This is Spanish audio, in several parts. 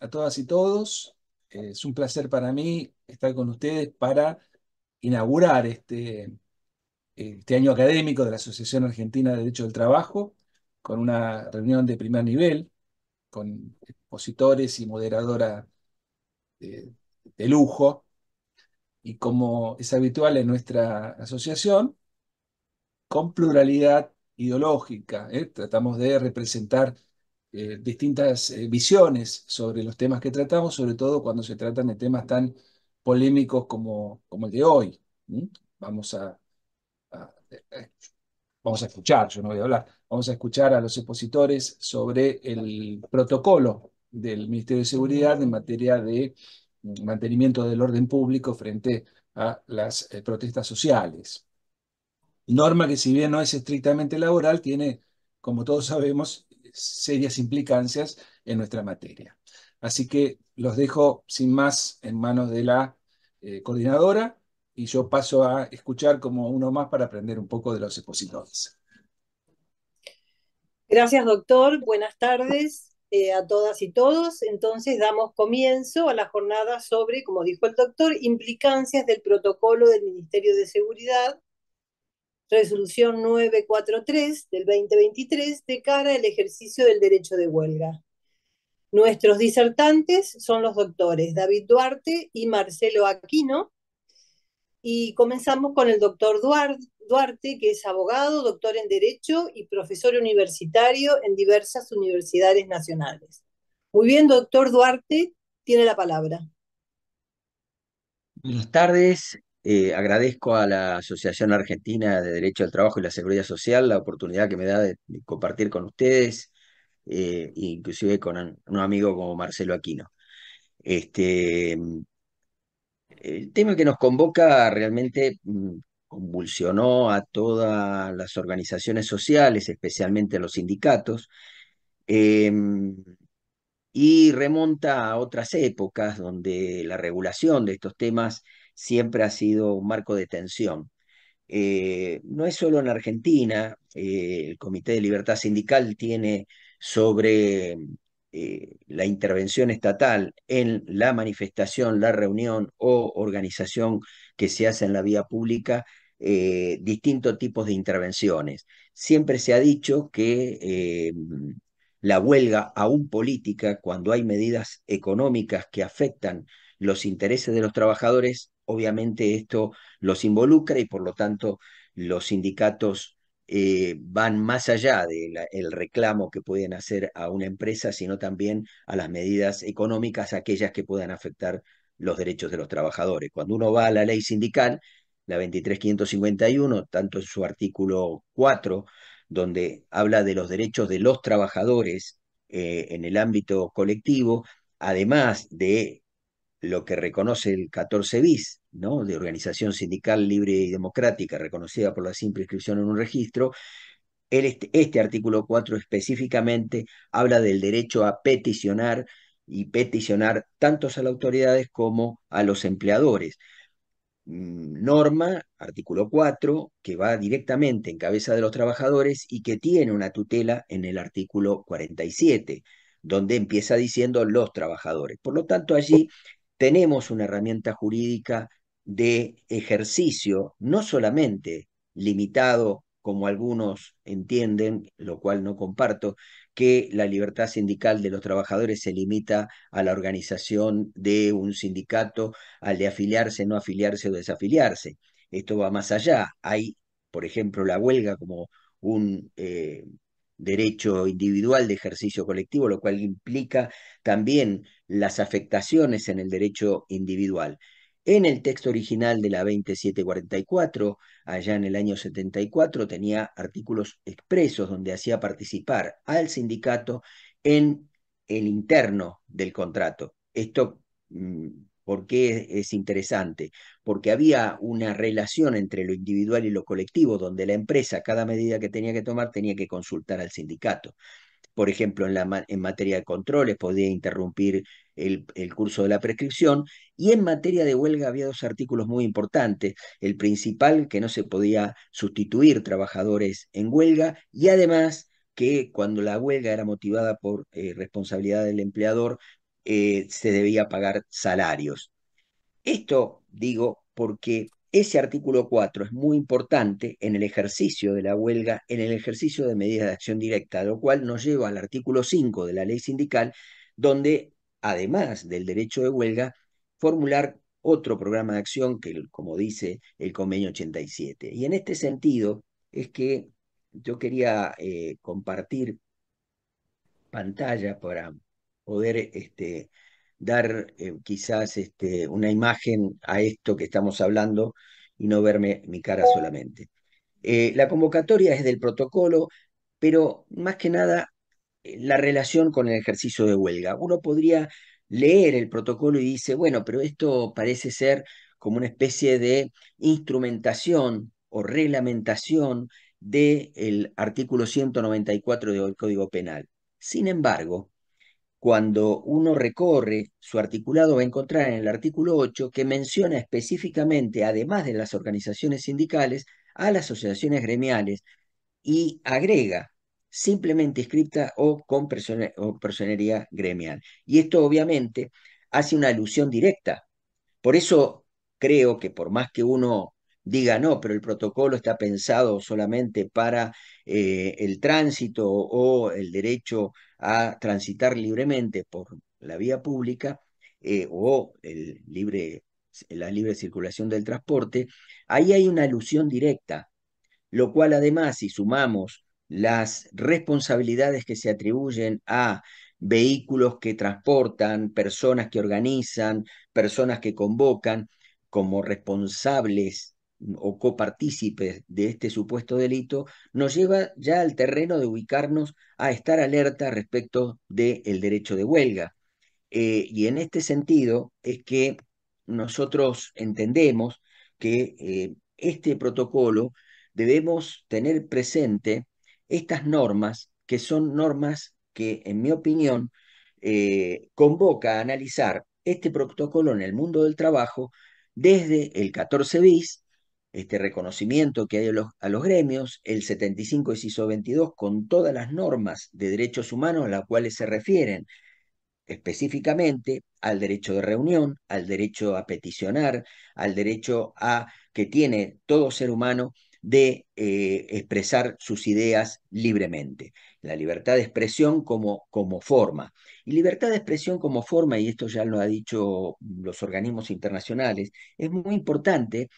a todas y todos. Es un placer para mí estar con ustedes para inaugurar este, este, año académico de la Asociación Argentina de Derecho del Trabajo con una reunión de primer nivel con expositores y moderadora de, lujo. Y como es habitual en nuestra asociación, con pluralidad ideológica. ¿eh? Tratamos de representar eh, distintas eh, visiones sobre los temas que tratamos, sobre todo cuando se tratan de temas tan polémicos como, como el de hoy. Vamos a, eh, vamos a escuchar, yo no voy a hablar, vamos a escuchar a los expositores sobre el protocolo del Ministerio de Seguridad en materia de mm, mantenimiento del orden público frente a las protestas sociales. Norma que si bien no es estrictamente laboral, tiene, como todos sabemos, serias implicancias en nuestra materia. Así que los dejo sin más en manos de la eh, coordinadora y yo paso a escuchar como uno más para aprender un poco de los expositores. Gracias, doctor. Buenas tardes eh, a todas y todos. Entonces damos comienzo a la jornada sobre, como dijo el doctor, implicancias del protocolo del Ministerio de Seguridad resolución 943 del 2023 de cara al ejercicio del derecho de huelga. Nuestros disertantes son los doctores David Duarte y Marcelo Aquino. Y comenzamos con el doctor Duarte, que es abogado, doctor en Derecho y profesor universitario en diversas universidades nacionales. Muy bien, doctor Duarte, tiene la palabra. Buenas tardes, eh, agradezco a la Asociación Argentina de Derecho al Trabajo y la Seguridad Social la oportunidad que me da de compartir con ustedes, eh, inclusive con un amigo como Marcelo Aquino. Este, mm, el tema que nos convoca realmente mm, convulsionó a todas las organizaciones sociales, especialmente a los sindicatos, eh, mm, y remonta a otras épocas donde la regulación de estos temas siempre ha sido un marco de tensión. Eh, no es solo en Argentina, eh, el Comité de Libertad Sindical tiene sobre eh, la intervención estatal en la manifestación, la reunión o organización que se hace en la vía pública, distintos tipos de intervenciones. Siempre se ha dicho que la huelga, aún política, cuando hay medidas económicas que afectan los intereses de los trabajadores, Obviamente esto los involucra y por lo tanto los sindicatos eh, van más allá del reclamo que pueden hacer a una empresa, sino también a las medidas económicas, aquellas que puedan afectar los derechos de los trabajadores. Cuando uno va a la ley sindical, la 23551, tanto en su artículo 4, donde habla de los derechos de los trabajadores eh, en el ámbito colectivo, además de lo que reconoce el 14 bis, ¿no? de organización sindical libre y democrática reconocida por la simple inscripción en un registro, este, este, artículo 4 específicamente habla del derecho a peticionar y peticionar tanto a las autoridades como a los empleadores. Mm, norma, artículo 4, que va directamente en cabeza de los trabajadores y que tiene una tutela en el artículo 47 donde empieza diciendo los trabajadores. Por lo tanto, allí tenemos una herramienta jurídica de ejercicio, no solamente limitado, como algunos entienden, lo cual no comparto, que la libertad sindical de los trabajadores se limita a la organización de un sindicato, al de afiliarse, no afiliarse o desafiliarse. Esto va más allá. Hay, por ejemplo, la huelga como un eh, derecho individual de ejercicio colectivo, lo cual implica también las afectaciones en el derecho individual. En el texto original de la 2744, allá en el año 74, tenía artículos expresos donde hacía participar al sindicato en el interno del contrato. Esto, mm, ¿por qué es interesante? Porque había una relación entre lo individual y lo colectivo, donde la empresa, cada medida que tenía que tomar, tenía que consultar al sindicato por ejemplo, en, la, en materia de controles podía interrumpir el, curso de la prescripción, y en materia de huelga había dos artículos muy importantes, el principal, que no se podía sustituir trabajadores en huelga, y además que cuando la huelga era motivada por eh, responsabilidad del empleador, eh, se debía pagar salarios. Esto digo porque ese artículo 4 es muy importante en el ejercicio de la huelga, en el ejercicio de medidas de acción directa, lo cual nos lleva al artículo 5 de la ley sindical, donde, además del derecho de huelga, formular otro programa de acción que, como dice el convenio 87. Y en este sentido es que yo quería eh, compartir pantalla para poder este, dar eh, quizás este, una imagen a esto que estamos hablando y no verme mi cara solamente. Eh, la convocatoria es del protocolo, pero más que nada eh, la relación con el ejercicio de huelga. Uno podría leer el protocolo y dice, bueno, pero esto parece ser como una especie de instrumentación o reglamentación del el artículo 194 del Código Penal. Sin embargo, cuando uno recorre su articulado va a encontrar en el artículo 8 que menciona específicamente, además de las organizaciones sindicales, a las asociaciones gremiales y agrega simplemente escrita o con personería gremial. Y esto obviamente hace una alusión directa. Por eso creo que por más que uno diga, no, pero el protocolo está pensado solamente para eh, el tránsito o el derecho a transitar libremente por la vía pública eh, o el libre, la libre circulación del transporte, ahí hay una alusión directa, lo cual además, si sumamos las responsabilidades que se atribuyen a vehículos que transportan, personas que organizan, personas que convocan como responsables o copartícipes de este supuesto delito, nos lleva ya al terreno de ubicarnos a estar alerta respecto del derecho de huelga. Eh, y en este sentido es que nosotros entendemos que eh, este protocolo debemos tener presente estas normas, que son normas que, en mi opinión, eh, convoca a analizar este protocolo en el mundo del trabajo desde el 14 bis este reconocimiento que hay a los, gremios, el 75 y 22 con todas las normas de derechos humanos a las cuales se refieren, específicamente al derecho de reunión, al derecho a peticionar, al derecho a que tiene todo ser humano de eh, expresar sus ideas libremente. La libertad de expresión como, como forma. Y libertad de expresión como forma, y esto ya lo han dicho los organismos internacionales, es muy importante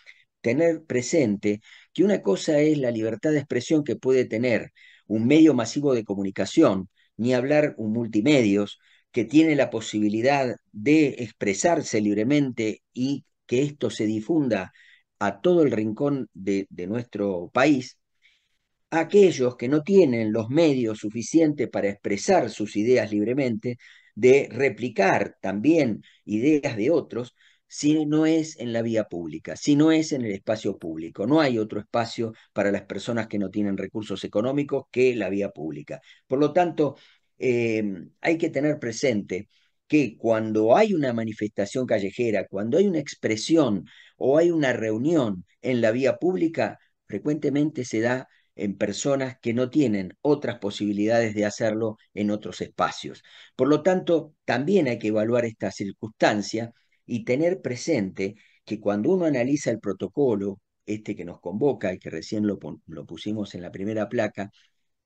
tener presente que una cosa es la libertad de expresión que puede tener un medio masivo de comunicación, ni hablar un multimedios, que tiene la posibilidad de expresarse libremente y que esto se difunda a todo el rincón de, de nuestro país, aquellos que no tienen los medios suficientes para expresar sus ideas libremente, de replicar también ideas de otros, si no es en la vía pública, si no es en el espacio público. No hay otro espacio para las personas que no tienen recursos económicos que la vía pública. Por lo tanto, em, hay que tener presente que cuando hay una manifestación callejera, cuando hay una expresión o hay una reunión en la vía pública, frecuentemente se da en personas que no tienen otras posibilidades de hacerlo en otros espacios. Por lo tanto, también hay que evaluar esta circunstancia y tener presente que cuando uno analiza el protocolo, este que nos convoca y que recién lo, pusimos en la primera placa,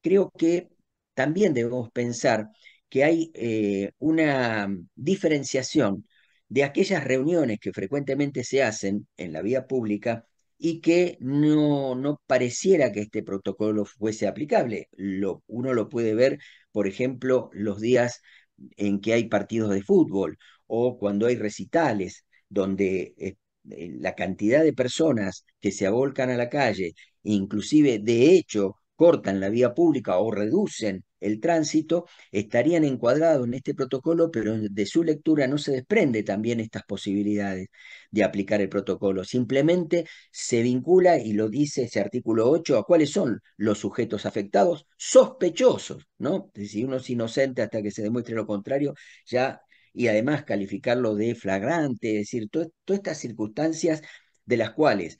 creo que también debemos pensar que hay eh, una diferenciación de aquellas reuniones que frecuentemente se hacen en la vía pública y que no, no pareciera que este protocolo fuese aplicable. Lo, uno lo puede ver, por ejemplo, los días en que hay partidos de fútbol o cuando hay recitales donde eh, eh, la cantidad de personas que se abolcan a la calle, inclusive de hecho cortan la vía pública o reducen el tránsito, estarían encuadrados en este protocolo, pero de su lectura no se desprende también estas posibilidades de aplicar el protocolo. Simplemente se vincula, y lo dice ese artículo 8, a cuáles son los sujetos afectados sospechosos, ¿no? Si uno es inocente hasta que se demuestre lo contrario, ya y además calificarlo de flagrante, es decir, todas estas circunstancias de las cuales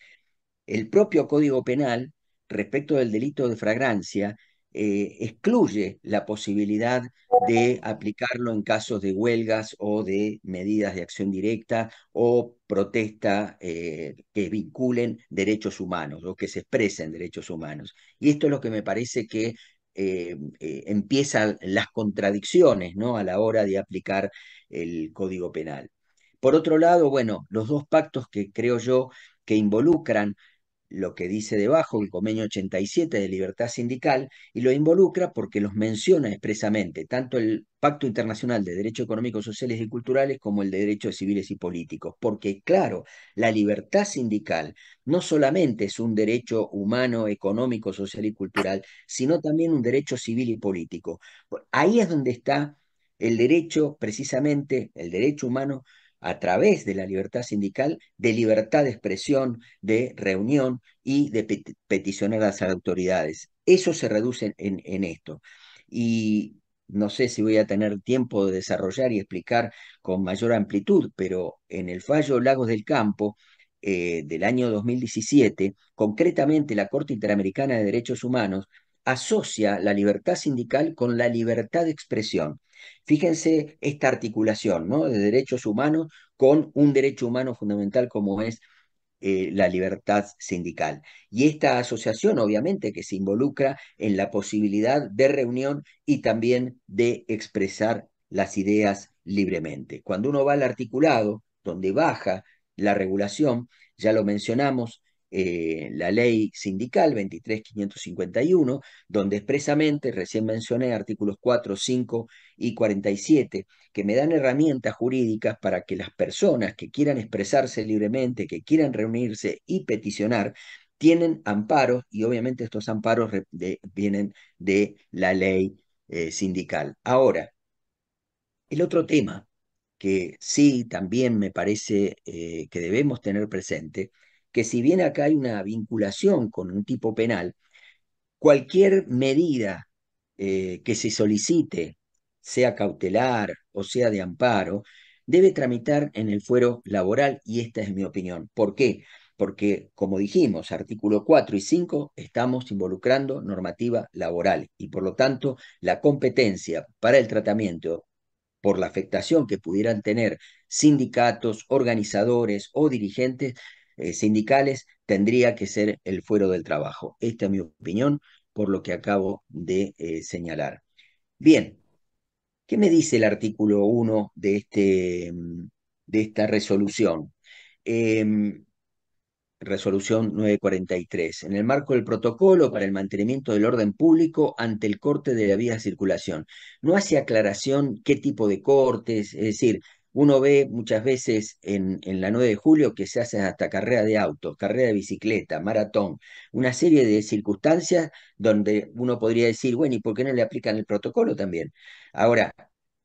el propio Código Penal, respecto del delito de fragrancia, eh, excluye la posibilidad de aplicarlo en casos de huelgas o de medidas de acción directa o protesta eh, que vinculen derechos humanos o que se expresen derechos humanos. Y esto es lo que me parece que eh, eh, empiezan las contradicciones ¿no? a la hora de aplicar el Código Penal. Por otro lado, bueno, los dos pactos que creo yo que involucran lo que dice debajo el convenio 87 de libertad sindical y lo involucra porque los menciona expresamente, tanto el Pacto Internacional de Derechos Económicos, Sociales y Culturales como el de Derechos Civiles y Políticos, porque claro, la libertad sindical no solamente es un derecho humano, económico, social y cultural, sino también un derecho civil y político. Ahí es donde está el derecho, precisamente, el derecho humano a través de la libertad sindical, de libertad de expresión, de reunión y de peticionar a las autoridades. Eso se reduce en, esto. Y no sé si voy a tener tiempo de desarrollar y explicar con mayor amplitud, pero en el fallo Lagos del Campo eh, del año 2017, concretamente la Corte Interamericana de Derechos Humanos asocia la libertad sindical con la libertad de expresión. Fíjense esta articulación de derechos humanos con un derecho humano fundamental como es eh, la libertad sindical. Y esta asociación, obviamente, que se involucra en la posibilidad de reunión y también de expresar las ideas libremente. Cuando uno va al articulado, donde baja la regulación, ya lo mencionamos, eh, la ley sindical 23551, donde expresamente, recién mencioné artículos 4, 5 y 47, que me dan herramientas jurídicas para que las personas que quieran expresarse libremente, que quieran reunirse y peticionar, tienen amparos y obviamente estos amparos vienen de la ley eh, sindical. Ahora, el otro tema que sí también me parece eh, que debemos tener presente que si bien acá hay una vinculación con un tipo penal, cualquier medida eh, que se solicite, sea cautelar o sea de amparo, debe tramitar en el fuero laboral y esta es mi opinión. ¿Por qué? Porque, como dijimos, artículo 4 y 5 estamos involucrando normativa laboral y por lo tanto la competencia para el tratamiento por la afectación que pudieran tener sindicatos, organizadores o dirigentes eh, sindicales tendría que ser el fuero del trabajo. Esta es mi opinión por lo que acabo de eh, señalar. Bien, ¿qué me dice el artículo 1 de, este, mm, de esta resolución? Em, resolución 943, en el marco del protocolo para el mantenimiento del orden público ante el corte de la vía de circulación. No hace aclaración qué tipo de cortes, es decir, uno ve muchas veces en, la 9 de julio que se hace hasta carrera de autos, carrera de bicicleta, maratón, una serie de circunstancias donde uno podría decir, bueno, ¿y por qué no le aplican el protocolo también? Ahora,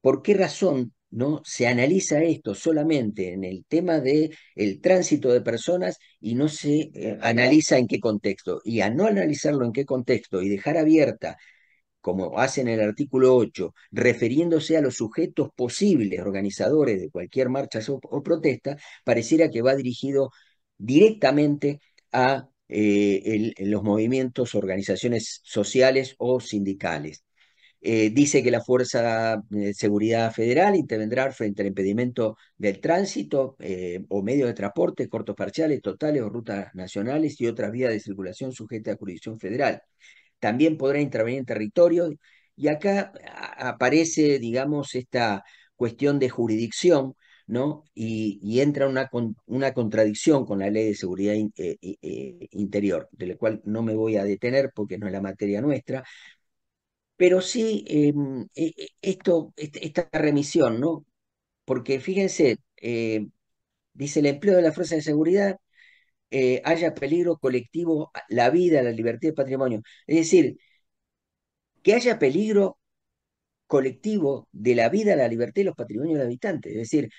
¿por qué razón no se analiza esto solamente en el tema de el tránsito de personas y no se eh, analiza en qué contexto? Y a no analizarlo en qué contexto y dejar abierta como hace en el artículo 8, refiriéndose a los sujetos posibles organizadores de cualquier marcha o, protesta, pareciera que va dirigido directamente a eh, los movimientos, organizaciones sociales o sindicales. Eh, dice que la Fuerza de eh, Seguridad Federal intervendrá frente al impedimento del tránsito o medio de transporte, cortos parciales, totales o rutas nacionales y otras vías de circulación sujetas a jurisdicción federal también podrá intervenir en territorio. Y acá aparece, digamos, esta cuestión de jurisdicción, ¿no? Y, entra una, una, contradicción con la ley de seguridad eh, eh, interior, de la cual no me voy a detener porque no es la materia nuestra, pero sí em, e, e, esto, esta remisión, ¿no? Porque fíjense, eh, dice el empleo de la fuerza de seguridad eh, haya peligro colectivo, la vida, la libertad y el patrimonio. Es decir, que haya peligro colectivo de la vida, la libertad y los patrimonios los habitantes Es decir,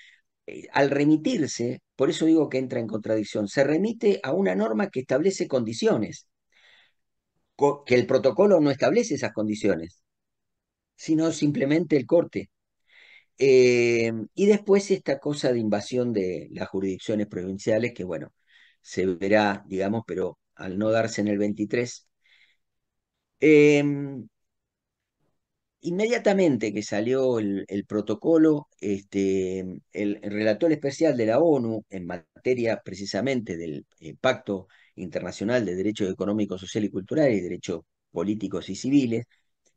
eh, al remitirse, por eso digo que entra en contradicción, se remite a una norma que establece condiciones, que el protocolo no establece esas condiciones, sino simplemente el corte. Eh, y después esta cosa de invasión de las jurisdicciones provinciales, que bueno, se verá, digamos, pero al no darse en el 23. Em, inmediatamente que salió el, protocolo, este, el, relator especial de la ONU en materia precisamente del eh, Pacto Internacional de Derechos Económicos, Sociales y Culturales y Derechos Políticos y Civiles,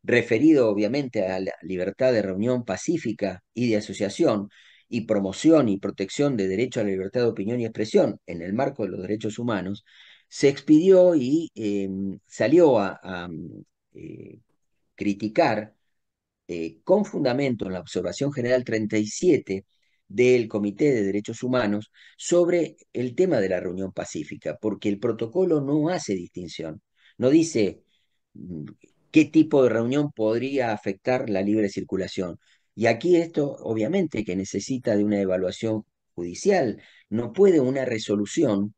referido obviamente a la libertad de reunión pacífica y de asociación, y promoción y protección de derecho a la libertad de opinión y expresión en el marco de los derechos humanos, se expidió y em, salió a, em, eh, criticar eh, con fundamento en la observación general 37 del Comité de Derechos Humanos sobre el tema de la reunión pacífica, porque el protocolo no hace distinción, no dice mm, qué tipo de reunión podría afectar la libre circulación, y aquí esto, obviamente, que necesita de una evaluación judicial. No puede una resolución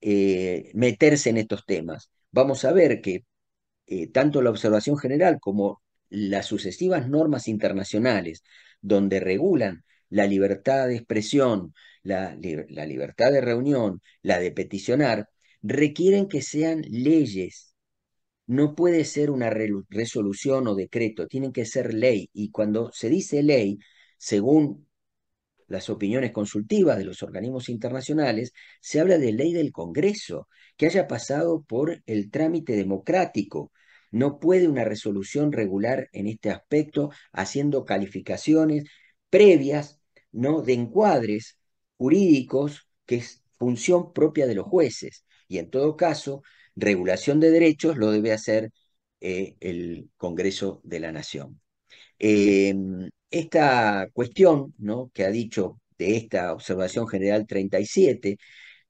eh, meterse en estos temas. Vamos a ver que eh, tanto la observación general como las sucesivas normas internacionales donde regulan la libertad de expresión, la, la libertad de reunión, la de peticionar, requieren que sean leyes no puede ser una resolución o decreto, tiene que ser ley. Y cuando se dice ley, según las opiniones consultivas de los organismos internacionales, se habla de ley del Congreso, que haya pasado por el trámite democrático. No puede una resolución regular en este aspecto haciendo calificaciones previas, ¿no? De encuadres jurídicos, que es función propia de los jueces. Y en todo caso, regulación de derechos lo debe hacer eh, el Congreso de la Nación. Eh, esta cuestión ¿no? que ha dicho de esta observación general 37,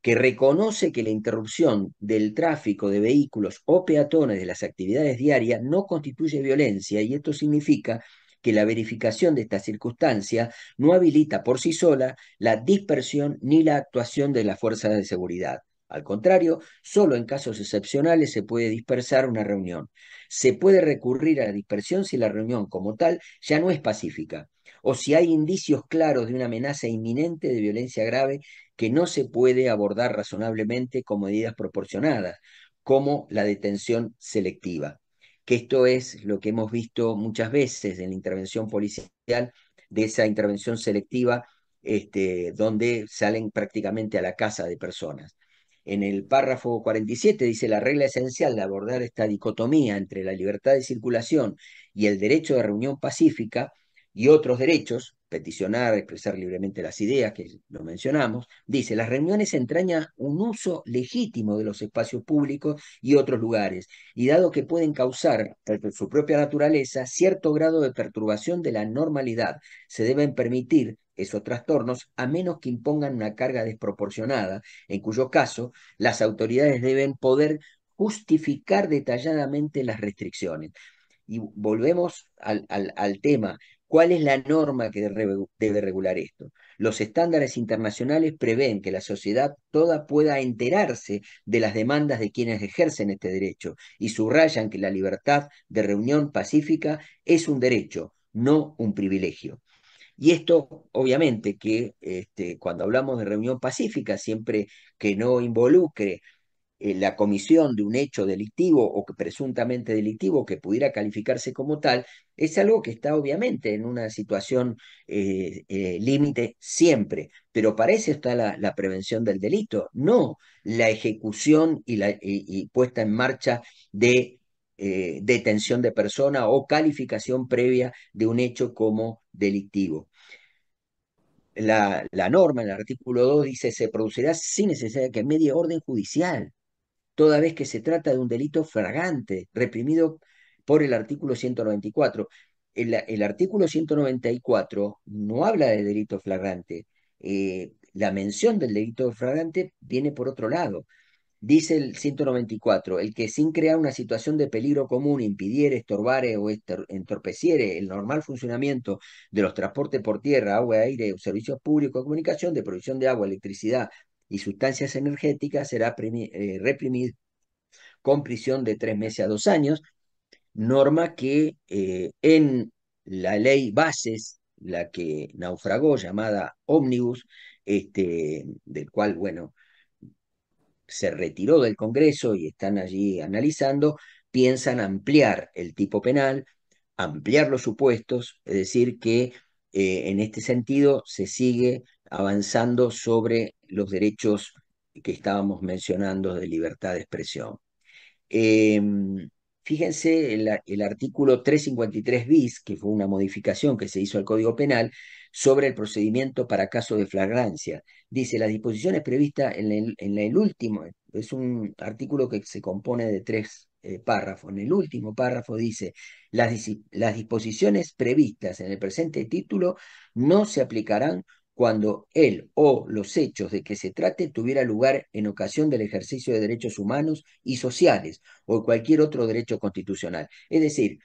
que reconoce que la interrupción del tráfico de vehículos o peatones de las actividades diarias no constituye violencia y esto significa que la verificación de esta circunstancia no habilita por sí sola la dispersión ni la actuación de las fuerzas de seguridad. Al contrario, solo en casos excepcionales se puede dispersar una reunión. Se puede recurrir a la dispersión si la reunión como tal ya no es pacífica o si hay indicios claros de una amenaza inminente de violencia grave que no se puede abordar razonablemente con medidas proporcionadas, como la detención selectiva, que esto es lo que hemos visto muchas veces en la intervención policial, de esa intervención selectiva, este, donde salen prácticamente a la casa de personas. En el párrafo 47 dice la regla esencial de abordar esta dicotomía entre la libertad de circulación y el derecho de reunión pacífica y otros derechos peticionar, expresar libremente las ideas, que lo mencionamos, dice, las reuniones entraña un uso legítimo de los espacios públicos y otros lugares, y dado que pueden causar, por su propia naturaleza, cierto grado de perturbación de la normalidad, se deben permitir esos trastornos a menos que impongan una carga desproporcionada, en cuyo caso las autoridades deben poder justificar detalladamente las restricciones. Y volvemos al, al tema, ¿Cuál es la norma que debe regular esto? Los estándares internacionales prevén que la sociedad toda pueda enterarse de las demandas de quienes ejercen este derecho y subrayan que la libertad de reunión pacífica es un derecho, no un privilegio. Y esto, obviamente, que este, cuando hablamos de reunión pacífica, siempre que no involucre eh, la comisión de un hecho delictivo o que presuntamente delictivo que pudiera calificarse como tal, es algo que está obviamente en una situación eh, eh, límite siempre, pero parece eso está la, prevención del delito, no la ejecución y, la, puesta en marcha de detención de persona o calificación previa de un hecho como delictivo. La, norma norma, el artículo 2 dice, se producirá sin necesidad de que medie orden judicial toda vez que se trata de un delito fragante, reprimido por el artículo 194. El, artículo 194 no habla de delito flagrante. Eh, la mención del delito flagrante viene por otro lado. Dice el 194, el que sin crear una situación de peligro común impidiera, estorbare o entorpeciere el normal funcionamiento de los transportes por tierra, agua, aire, servicios públicos de comunicación, de producción de agua, electricidad, y sustancias energéticas será eh, reprimido con prisión de tres meses a dos años, norma que eh, en la ley bases, la que naufragó, llamada Omnibus, este, del cual, bueno, se retiró del Congreso y están allí analizando, piensan ampliar el tipo penal, ampliar los supuestos, es decir, que eh, en este sentido se sigue avanzando sobre los derechos que estábamos mencionando de libertad de expresión. Em, fíjense, el, artículo 353 bis, que fue una modificación que se hizo al Código Penal, sobre el procedimiento para caso de flagrancia. Dice, las disposiciones previstas en el, último, es un artículo que se compone de tres eh, párrafos. En el último párrafo dice, las disposiciones previstas en el presente título no se aplicarán cuando él o los hechos de que se trate tuviera lugar en ocasión del ejercicio de derechos humanos y sociales o cualquier otro derecho constitucional. Es decir,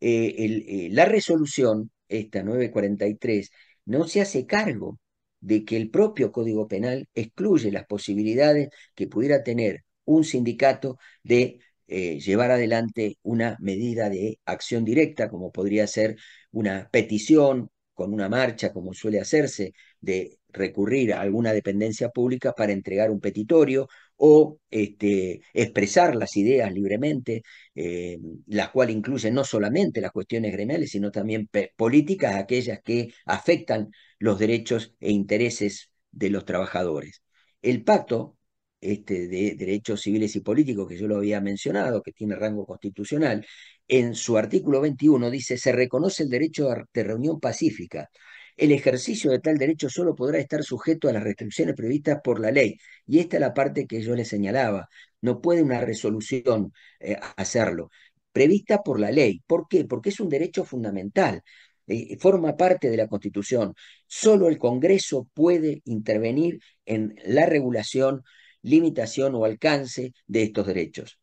eh, eh, la resolución, esta 943, no se hace cargo de que el propio Código Penal excluye las posibilidades que pudiera tener un sindicato de eh, llevar adelante una medida de acción directa, como podría ser una petición, con una marcha, como suele hacerse, de recurrir a alguna dependencia pública para entregar un petitorio o este, expresar las ideas libremente, eh, las cuales incluyen no solamente las cuestiones gremiales, sino también políticas, aquellas que afectan los derechos e intereses de los trabajadores. El pacto este, de derechos civiles y políticos, que yo lo había mencionado, que tiene rango constitucional, en su artículo 21 dice, se reconoce el derecho de reunión pacífica. El ejercicio de tal derecho solo podrá estar sujeto a las restricciones previstas por la ley. Y esta es la parte que yo le señalaba. No puede una resolución eh, hacerlo. Prevista por la ley. ¿Por qué? Porque es un derecho fundamental. Eh, forma parte de la Constitución. Solo el Congreso puede intervenir en la regulación, limitación o alcance de estos derechos.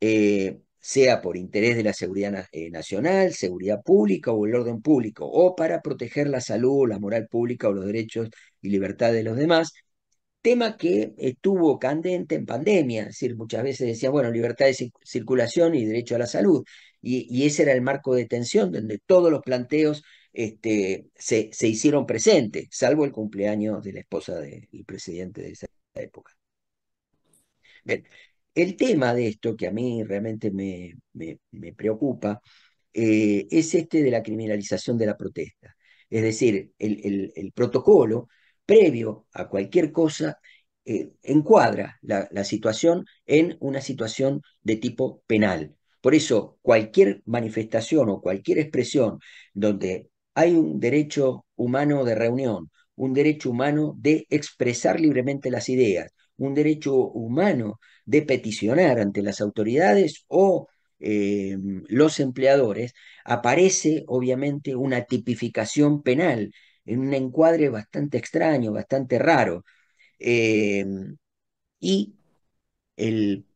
Eh, sea por interés de la seguridad eh, nacional, seguridad pública o el orden público, o para proteger la salud, la moral pública o los derechos y libertad de los demás, tema que estuvo candente en pandemia, es decir, muchas veces decía, bueno, libertad de circulación y derecho a la salud, y, ese era el marco de tensión donde todos los planteos este, se, hicieron presentes, salvo el cumpleaños de la esposa del presidente de esa época. Bien, el tema de esto, que a mí realmente me, preocupa, eh, es este de la criminalización de la protesta. Es decir, el, protocolo previo a cualquier cosa eh, encuadra la situación en una situación de tipo penal. Por eso, cualquier manifestación o cualquier expresión donde hay un derecho humano de reunión, un derecho humano de expresar libremente las ideas, un derecho humano de peticionar ante las autoridades o eh, los empleadores, aparece obviamente una tipificación penal en un encuadre bastante extraño, bastante raro. Eh, y el,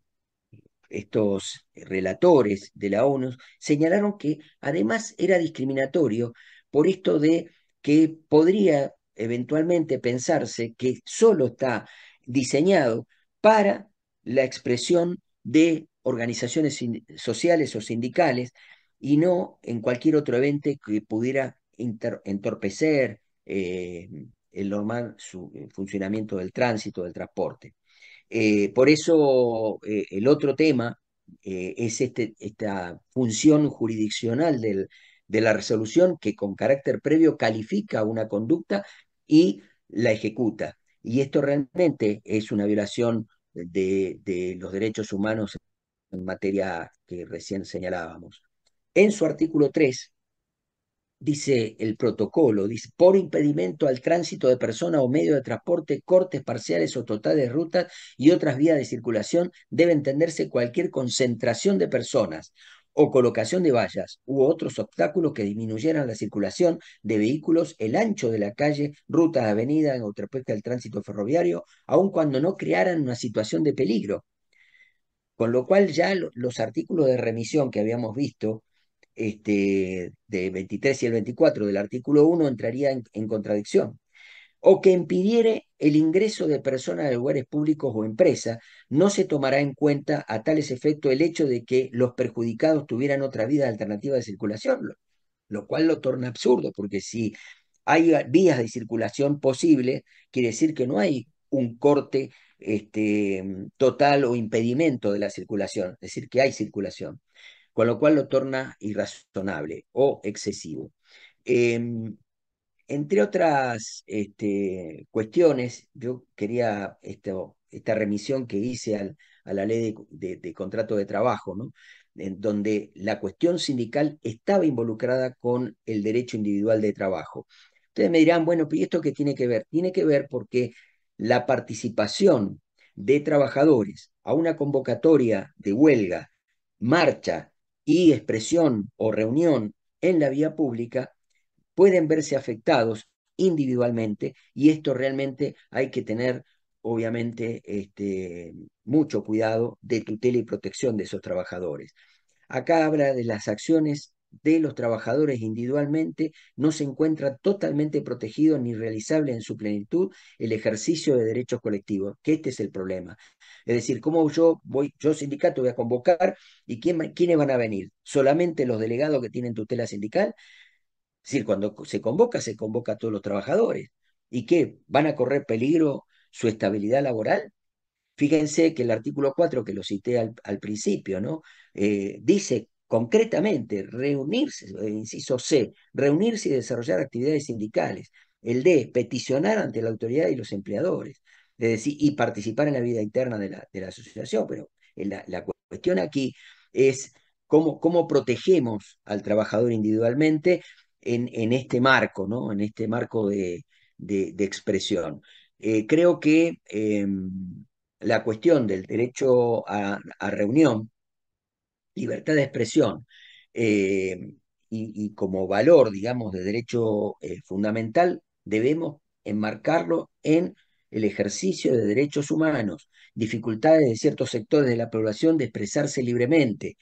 estos relatores de la ONU señalaron que además era discriminatorio por esto de que podría eventualmente pensarse que solo está diseñado para la expresión de organizaciones sociales o sindicales y no en cualquier otro evento que pudiera entorpecer eh, el normal su, eh, funcionamiento del tránsito, del transporte. Eh, por eso el otro tema es este, esta función jurisdiccional del, de la resolución que con carácter previo califica una conducta y la ejecuta. Y esto realmente es una violación de, los derechos humanos en materia que recién señalábamos. En su artículo 3, dice el protocolo, dice, por impedimento al tránsito de personas o medio de transporte, cortes parciales o totales de rutas y otras vías de circulación, debe entenderse cualquier concentración de personas o colocación de vallas u otros obstáculos que disminuyeran la circulación de vehículos, el ancho de la calle, avenida, en otra puesta del tránsito ferroviario, aun cuando no crearan una situación de peligro. Con lo cual ya los artículos de remisión que habíamos visto, este, de 23 y el 24 del artículo 1, entrarían en contradicción o que impidiere el ingreso de personas a lugares públicos o empresas, no se tomará en cuenta a tales efectos el hecho de que los perjudicados tuvieran otra vida alternativa de circulación, lo, cual lo torna absurdo, porque si hay vías de circulación posibles, quiere decir que no hay un corte este, total o impedimento de la circulación, es decir, que hay circulación, con lo cual lo torna irrazonable o excesivo. Em, entre otras este, cuestiones, yo quería esta remisión que hice a la ley de, contrato de trabajo, en donde la cuestión sindical estaba involucrada con el derecho individual de trabajo. Ustedes me dirán, bueno, ¿y esto qué tiene que ver? Tiene que ver porque la participación de trabajadores a una convocatoria de huelga, marcha y expresión o reunión en la vía pública pueden verse afectados individualmente y esto realmente hay que tener obviamente este, mucho cuidado de tutela y protección de esos trabajadores. Acá habla de las acciones de los trabajadores individualmente, no se encuentra totalmente protegido ni realizable en su plenitud el ejercicio de derechos colectivos, que este es el problema. Es decir, ¿cómo yo voy, yo sindicato voy a convocar y quién, quiénes van a venir? ¿Solamente los delegados que tienen tutela sindical? Es decir, cuando se convoca, se convoca a todos los trabajadores. ¿Y qué? ¿Van a correr peligro su estabilidad laboral? Fíjense que el artículo 4, que lo cité al, principio, ¿no? Eh, dice concretamente reunirse, eh, inciso C, reunirse y desarrollar actividades sindicales. El D, peticionar ante la autoridad y los empleadores. Es decir, y participar en la vida interna de la, de la asociación. Pero eh, la, la, cuestión aquí es cómo protegemos al trabajador individualmente en, este marco, ¿no? En este marco de, de, expresión. Eh, creo que em, la cuestión del derecho a, reunión, libertad de expresión, em, y, como valor, digamos, de derecho eh, fundamental, debemos enmarcarlo en el ejercicio de derechos humanos, dificultades de ciertos sectores de la población de expresarse libremente,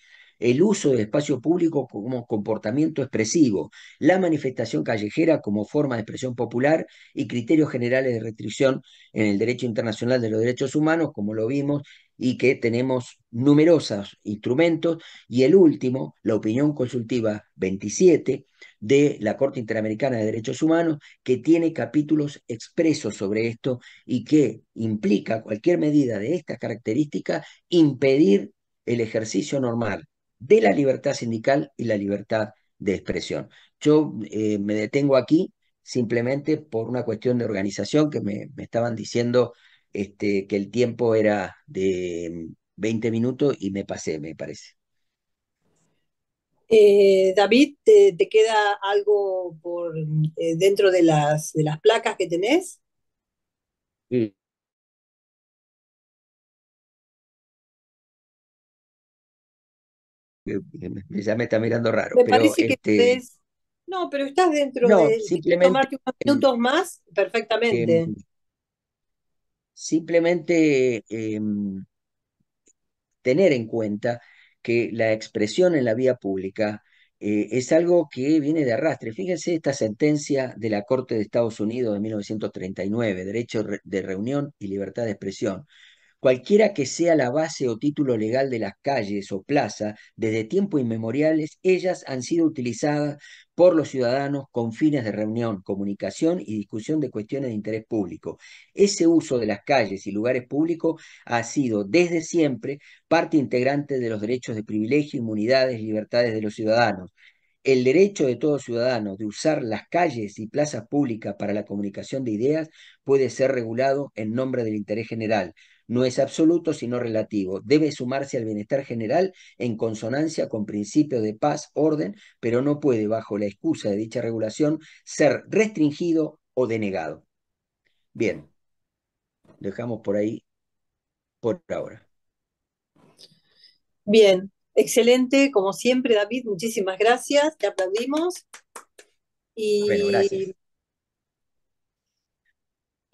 el uso de espacio público como comportamiento expresivo, la manifestación callejera como forma de expresión popular y criterios generales de restricción en el derecho internacional de los derechos humanos, como lo vimos, y que tenemos numerosos instrumentos, y el último, la opinión consultiva 27 de la Corte Interamericana de Derechos Humanos, que tiene capítulos expresos sobre esto y que implica cualquier medida de estas características impedir el ejercicio normal de la libertad sindical y la libertad de expresión. Yo eh, me detengo aquí simplemente por una cuestión de organización que me, estaban diciendo este, que el tiempo era de 20 mm, minutos y me pasé, me parece. Eh, David, ¿te, queda algo por eh, dentro de las, de las placas que tenés? Sí. ya me está mirando raro. Me parece que este No, pero estás dentro no, de simplemente, tomarte unos minutos más perfectamente. Em, simplemente em, tener en cuenta que la expresión en la vía pública eh, es algo que viene de arrastre. Fíjense esta sentencia de la Corte de Estados Unidos de 1939, Derecho de Reunión y Libertad de Expresión. Cualquiera que sea la base o título legal de las calles o plazas, desde tiempos inmemoriales, ellas han sido utilizadas por los ciudadanos con fines de reunión, comunicación y discusión de cuestiones de interés público. Ese uso de las calles y lugares públicos ha sido desde siempre parte integrante de los derechos de privilegio, inmunidades y libertades de los ciudadanos. El derecho de todo ciudadano de usar las calles y plazas públicas para la comunicación de ideas puede ser regulado en nombre del interés general, no es absoluto sino relativo. Debe sumarse al bienestar general en consonancia con principios de paz, orden, pero no puede, bajo la excusa de dicha regulación, ser restringido o denegado. Bien, dejamos por ahí por ahora. Bien, excelente, como siempre, David, muchísimas gracias, te aplaudimos. Y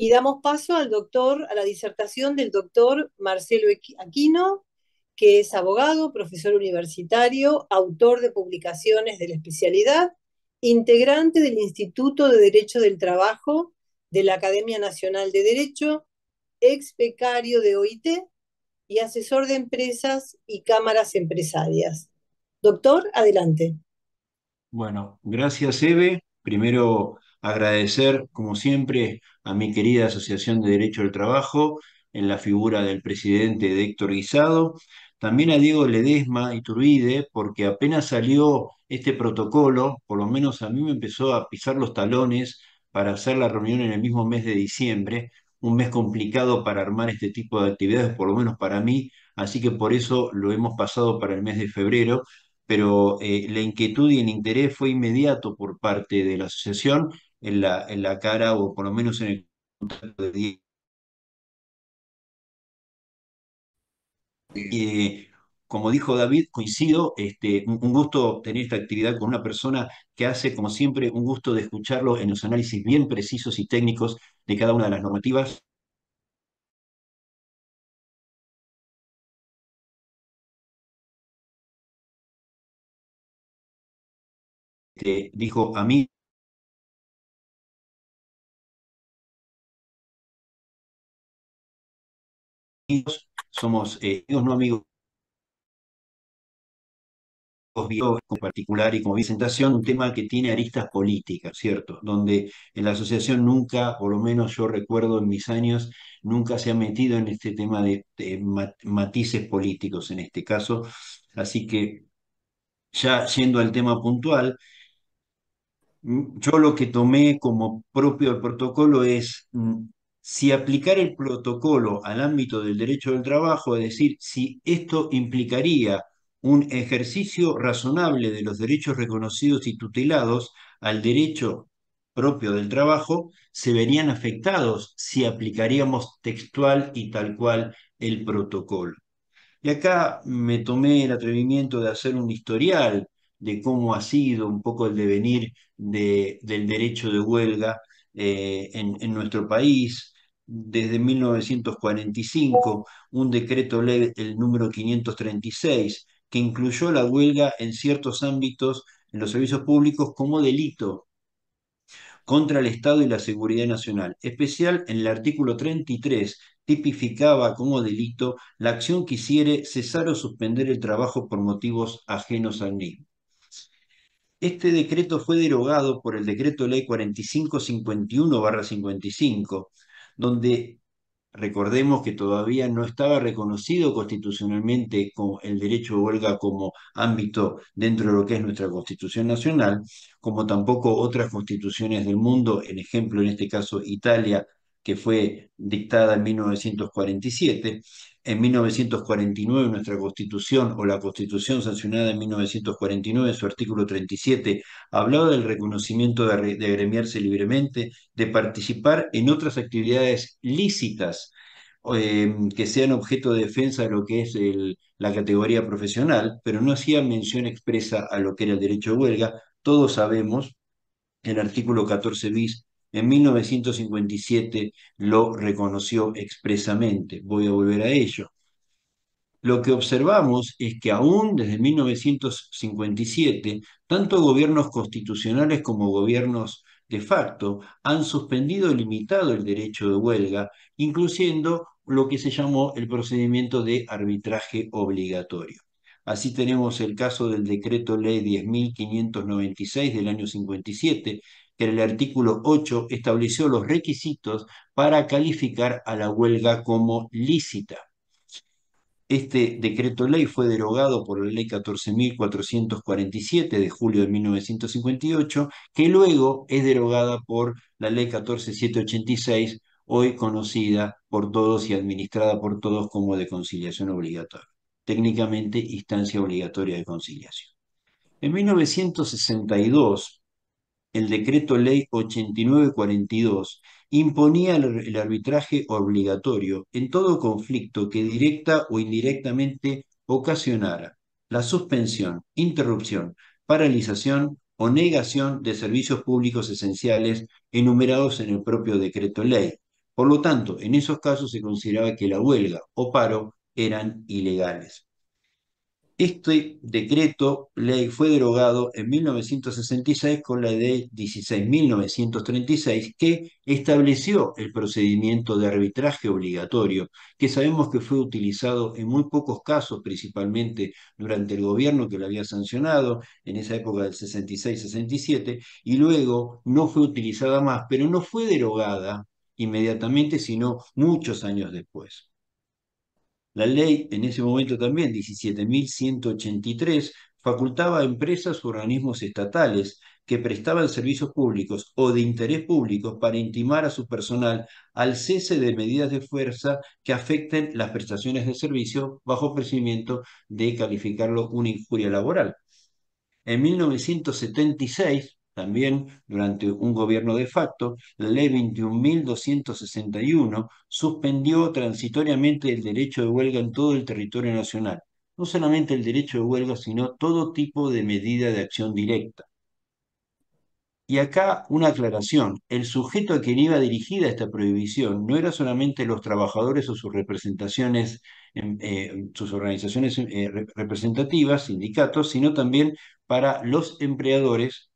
y damos paso al doctor, a la disertación del doctor Marcelo Aquino, que es abogado, profesor universitario, autor de publicaciones de la especialidad, integrante del Instituto de Derecho del Trabajo de la Academia Nacional de Derecho, ex pecario de OIT y asesor de empresas y cámaras empresarias. Doctor, adelante. Bueno, gracias Eve. Primero Agradecer, como siempre, a mi querida Asociación de Derecho del Trabajo, en la figura del presidente Héctor Guisado, también a Diego Ledesma y Turbide, porque apenas salió este protocolo, por lo menos a mí me empezó a pisar los talones para hacer la reunión en el mismo mes de diciembre, un mes complicado para armar este tipo de actividades, por lo menos para mí, así que por eso lo hemos pasado para el mes de febrero, pero eh, la inquietud y el interés fue inmediato por parte de la asociación en la, cara o por lo menos en el contacto de eh, como dijo David, coincido, este, un, gusto tener esta actividad con una persona que hace, como siempre, un gusto de escucharlo en los análisis bien precisos y técnicos de cada una de las normativas. Este, dijo a mí somos eh, amigos, no amigos en particular y como presentación, un tema que tiene aristas políticas, ¿cierto? Donde en la asociación nunca, por lo menos yo recuerdo en mis años, nunca se ha metido en este tema de, matices políticos en este caso. Así que ya yendo al tema puntual, mm, yo lo que tomé como propio el protocolo es mm, si aplicar el protocolo al ámbito del derecho del trabajo, es decir, si esto implicaría un ejercicio razonable de los derechos reconocidos y tutelados al derecho propio del trabajo, se verían afectados si aplicaríamos textual y tal cual el protocolo. Y acá me tomé el atrevimiento de hacer un historial de cómo ha sido un poco el devenir del derecho de huelga eh, en nuestro país, desde 1945 un decreto ley, el número 536, que incluyó la huelga en ciertos ámbitos en los servicios públicos como delito contra el Estado y la seguridad nacional. Especial en el artículo 33 tipificaba como delito la acción que hiciere cesar o suspender el trabajo por motivos ajenos al mismo. Este decreto fue derogado por el decreto ley 4551-55, donde Recordemos que todavía no estaba reconocido constitucionalmente el derecho de huelga como ámbito dentro de lo que es nuestra Constitución Nacional, como tampoco otras constituciones del mundo, en ejemplo en este caso Italia, que fue dictada en 1947, en 1949 nuestra Constitución o la Constitución sancionada en 1949 su artículo 37 hablaba del reconocimiento de, gremiarse agremiarse libremente, de participar en otras actividades lícitas em, que sean objeto de defensa de lo que es la categoría profesional, pero no hacía mención expresa a lo que era el derecho de huelga. Todos sabemos, el artículo 14 bis en 1957 lo reconoció expresamente. Voy a volver a ello. Lo que observamos es que aún desde 1957, tanto gobiernos constitucionales como gobiernos de facto han suspendido o limitado el derecho de huelga, incluyendo lo que se llamó el procedimiento de arbitraje obligatorio. Así tenemos el caso del decreto ley 10.596 del año 57, que el artículo 8 estableció los requisitos para calificar a la huelga como lícita. Este decreto ley fue derogado por la ley 14.447 de julio de 1958, que luego es derogada por la ley 14.786, hoy conocida por todos y administrada por todos como de conciliación obligatoria, técnicamente instancia obligatoria de conciliación. En 1962, el decreto ley 8942 imponía el arbitraje obligatorio en todo conflicto que directa o indirectamente ocasionara la suspensión, interrupción, paralización o negación de servicios públicos esenciales enumerados en el propio decreto ley. Por lo tanto, en esos casos se consideraba que la huelga o paro eran ilegales. Este decreto ley fue derogado en 1966 con la ley 16.936 que estableció el procedimiento de arbitraje obligatorio, que sabemos que fue utilizado en muy pocos casos, principalmente durante el gobierno que lo había sancionado en esa época del 66-67, y luego no fue utilizada más, pero no fue derogada inmediatamente, sino muchos años después. La ley en ese momento también, 17.183, facultaba a empresas u organismos estatales que prestaban servicios públicos o de interés público para intimar a su personal al cese de medidas de fuerza que afecten las prestaciones de servicio bajo procedimiento de calificarlo una injuria laboral. En 1976, también durante un gobierno de facto, la ley 21.261 suspendió transitoriamente el derecho de huelga en todo el territorio nacional. No solamente el derecho de huelga, sino todo tipo de medida de acción directa. Y acá una aclaración, el sujeto a quien iba dirigida esta prohibición no era solamente los trabajadores o sus representaciones, eh, sus organizaciones eh, representativas, sindicatos, sino también para los empleadores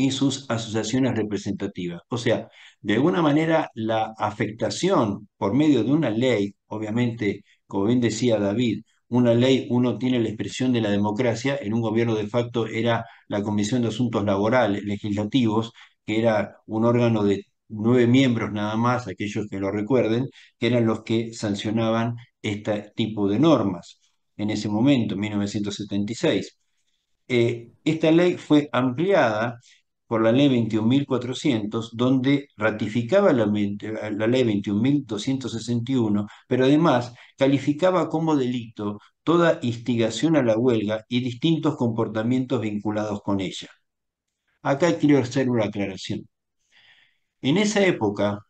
y sus asociaciones representativas. O sea, de alguna manera la afectación por medio de una ley, obviamente, como bien decía David, una ley, uno tiene la expresión de la democracia, en un gobierno de facto era la Comisión de Asuntos Laborales, Legislativos, que era un órgano de nueve miembros nada más, aquellos que lo recuerden, que eran los que sancionaban este tipo de normas en ese momento, 1976. Eh, esta ley fue ampliada por la ley 21.400, donde ratificaba la, ley 21.261, pero además calificaba como delito toda instigación a la huelga y distintos comportamientos vinculados con ella. Acá quiero hacer una aclaración. En esa época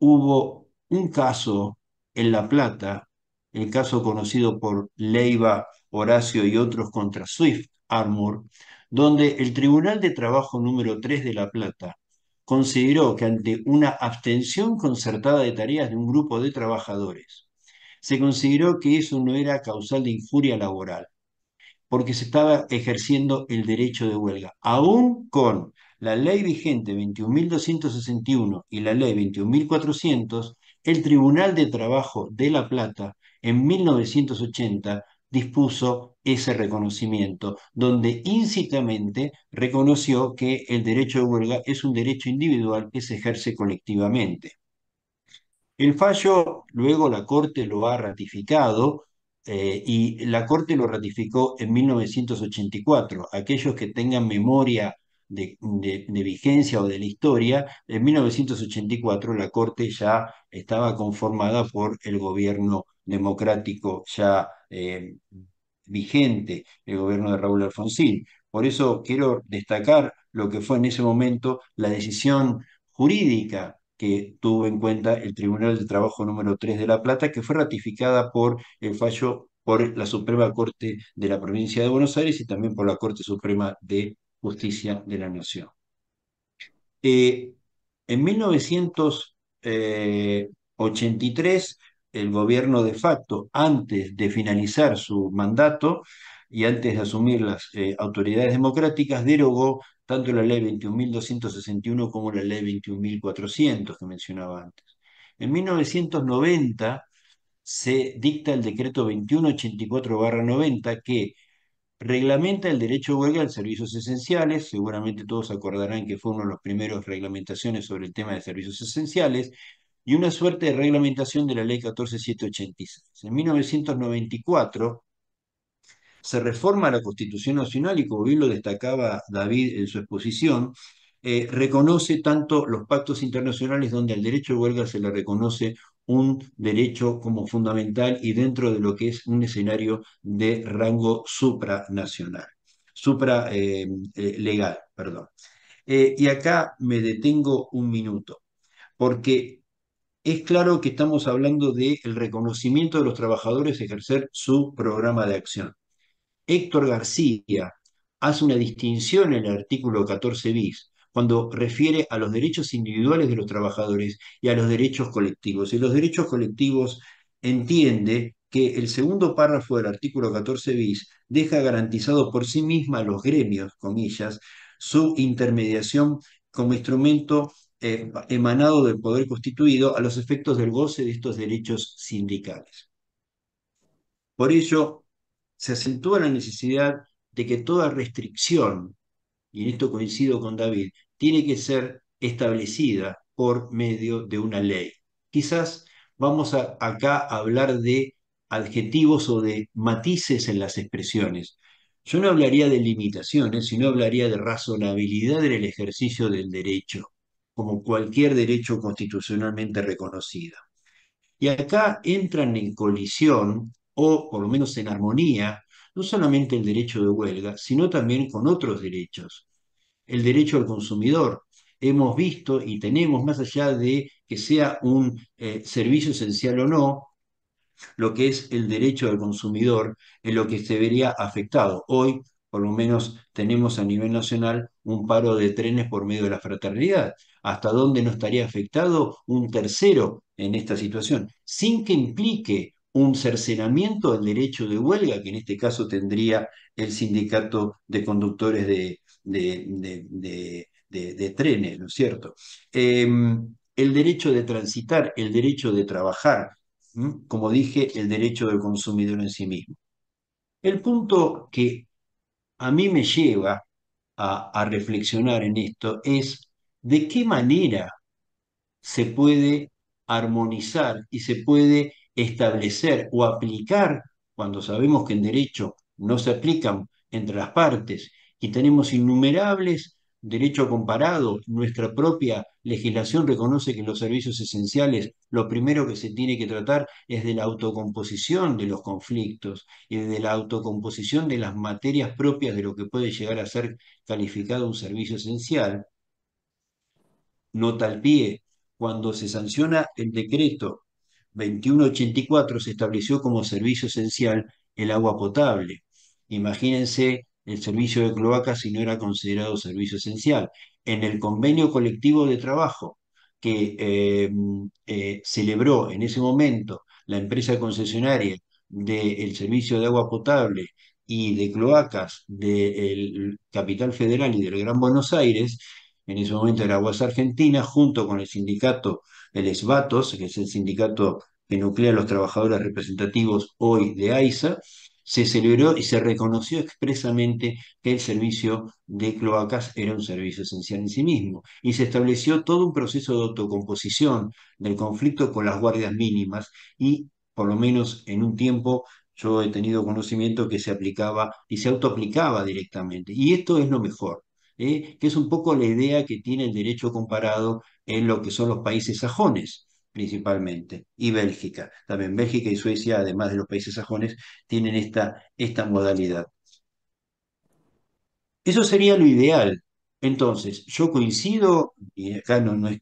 hubo un caso en La Plata, el caso conocido por Leiva, Horacio y otros contra Swift Armor, donde el Tribunal de Trabajo número 3 de La Plata consideró que ante una abstención concertada de tareas de un grupo de trabajadores, se consideró que eso no era causal de injuria laboral, porque se estaba ejerciendo el derecho de huelga, aún con la ley vigente 21.261 y la ley 21.400, el Tribunal de Trabajo de La Plata en 1980 dispuso ese reconocimiento, donde íncitamente reconoció que el derecho de huelga es un derecho individual que se ejerce colectivamente. El fallo, luego la Corte lo ha ratificado eh, y la Corte lo ratificó en 1984. Aquellos que tengan memoria de, de, vigencia o de la historia, en 1984 la Corte ya estaba conformada por el gobierno democrático ya eh, vigente el gobierno de Raúl Alfonsín. Por eso quiero destacar lo que fue en ese momento la decisión jurídica que tuvo en cuenta el Tribunal de Trabajo número 3 de La Plata, que fue ratificada por el fallo por la Suprema Corte de la Provincia de Buenos Aires y también por la Corte Suprema de Justicia de la Nación. Eh, en 1983 el gobierno de facto antes de finalizar su mandato y antes de asumir las eh, autoridades democráticas, derogó tanto la ley 21.261 como la ley 21.400 que mencionaba antes. En 1990 se dicta el decreto 2184-90 que reglamenta el derecho huelga a servicios esenciales, seguramente todos acordarán que fue una de las primeras reglamentaciones sobre el tema de servicios esenciales, y una suerte de reglamentación de la ley 14786. En 1994 se reforma la Constitución Nacional y como bien lo destacaba David en su exposición, eh, reconoce tanto los pactos internacionales donde al derecho de huelga se le reconoce un derecho como fundamental y dentro de lo que es un escenario de rango supranacional, supralegal, eh, eh, legal, perdón. y acá me detengo un minuto, porque es claro que estamos hablando del reconocimiento de los trabajadores ejercer su programa de acción. Héctor García hace una distinción en el artículo 14 bis cuando refiere a los derechos individuales de los trabajadores y a los derechos colectivos. Y los derechos colectivos entiende que el segundo párrafo del artículo 14 bis deja garantizado por sí misma a los gremios, comillas, su intermediación como instrumento eh, emanado del poder constituido a los efectos del goce de estos derechos sindicales. Por ello, se acentúa la necesidad de que toda restricción, y en esto coincido con David, tiene que ser establecida por medio de una ley. Quizás vamos acá a hablar de adjetivos o de matices en las expresiones. Yo no hablaría de limitaciones, sino hablaría de razonabilidad en el ejercicio del derecho como cualquier derecho constitucionalmente reconocido. Y acá entran en colisión, o por lo menos en armonía, no solamente el derecho de huelga, sino también con otros derechos. El derecho al consumidor. Hemos visto y tenemos, más allá de que sea un eh, servicio esencial o no, lo que es el derecho al consumidor en lo que se vería afectado. Hoy por lo menos tenemos a nivel nacional un paro de trenes por medio de la fraternidad. ¿Hasta dónde no estaría afectado un tercero en esta situación? Sin que implique un cercenamiento del derecho de huelga, que en este caso tendría el sindicato de conductores de, de, trenes, ¿no es cierto? Em, el derecho de transitar, el derecho de trabajar, como dije, el derecho del consumidor en sí mismo. El punto que a mí me lleva a, reflexionar en esto es de qué manera se puede armonizar y se puede establecer o aplicar, cuando sabemos que en derecho no se aplican entre las partes y tenemos innumerables derecho comparado, nuestra propia legislación reconoce que los servicios esenciales, lo primero que se tiene que tratar es de la autocomposición de los conflictos y de la autocomposición de las materias propias de lo que puede llegar a ser calificado un servicio esencial. Nota al pie, cuando se sanciona el decreto 2184 se estableció como servicio esencial el agua potable. Imagínense el servicio de cloacas si no era considerado servicio esencial. En el convenio colectivo de trabajo que eh, eh, celebró en ese momento la empresa concesionaria del servicio de agua potable y de cloacas del Capital Federal y del Gran Buenos Aires, en ese momento era Aguas Argentina, junto con el sindicato, el SBATOS, que es el sindicato que nuclea a los trabajadores representativos hoy de AISA, se celebró y se reconoció expresamente que el servicio de cloacas era un servicio esencial en sí mismo. Y se estableció todo un proceso de autocomposición del conflicto con las guardias mínimas y, por lo menos en un tiempo, yo he tenido conocimiento que se aplicaba y se autoaplicaba directamente. Y esto es lo mejor. ¿eh? que es un poco la idea que tiene el derecho comparado en lo que son los países sajones, principalmente, y Bélgica. También Bélgica y Suecia, además de los países sajones, tienen esta, esta modalidad. Eso sería lo ideal. Entonces, yo coincido, y acá no, no, es,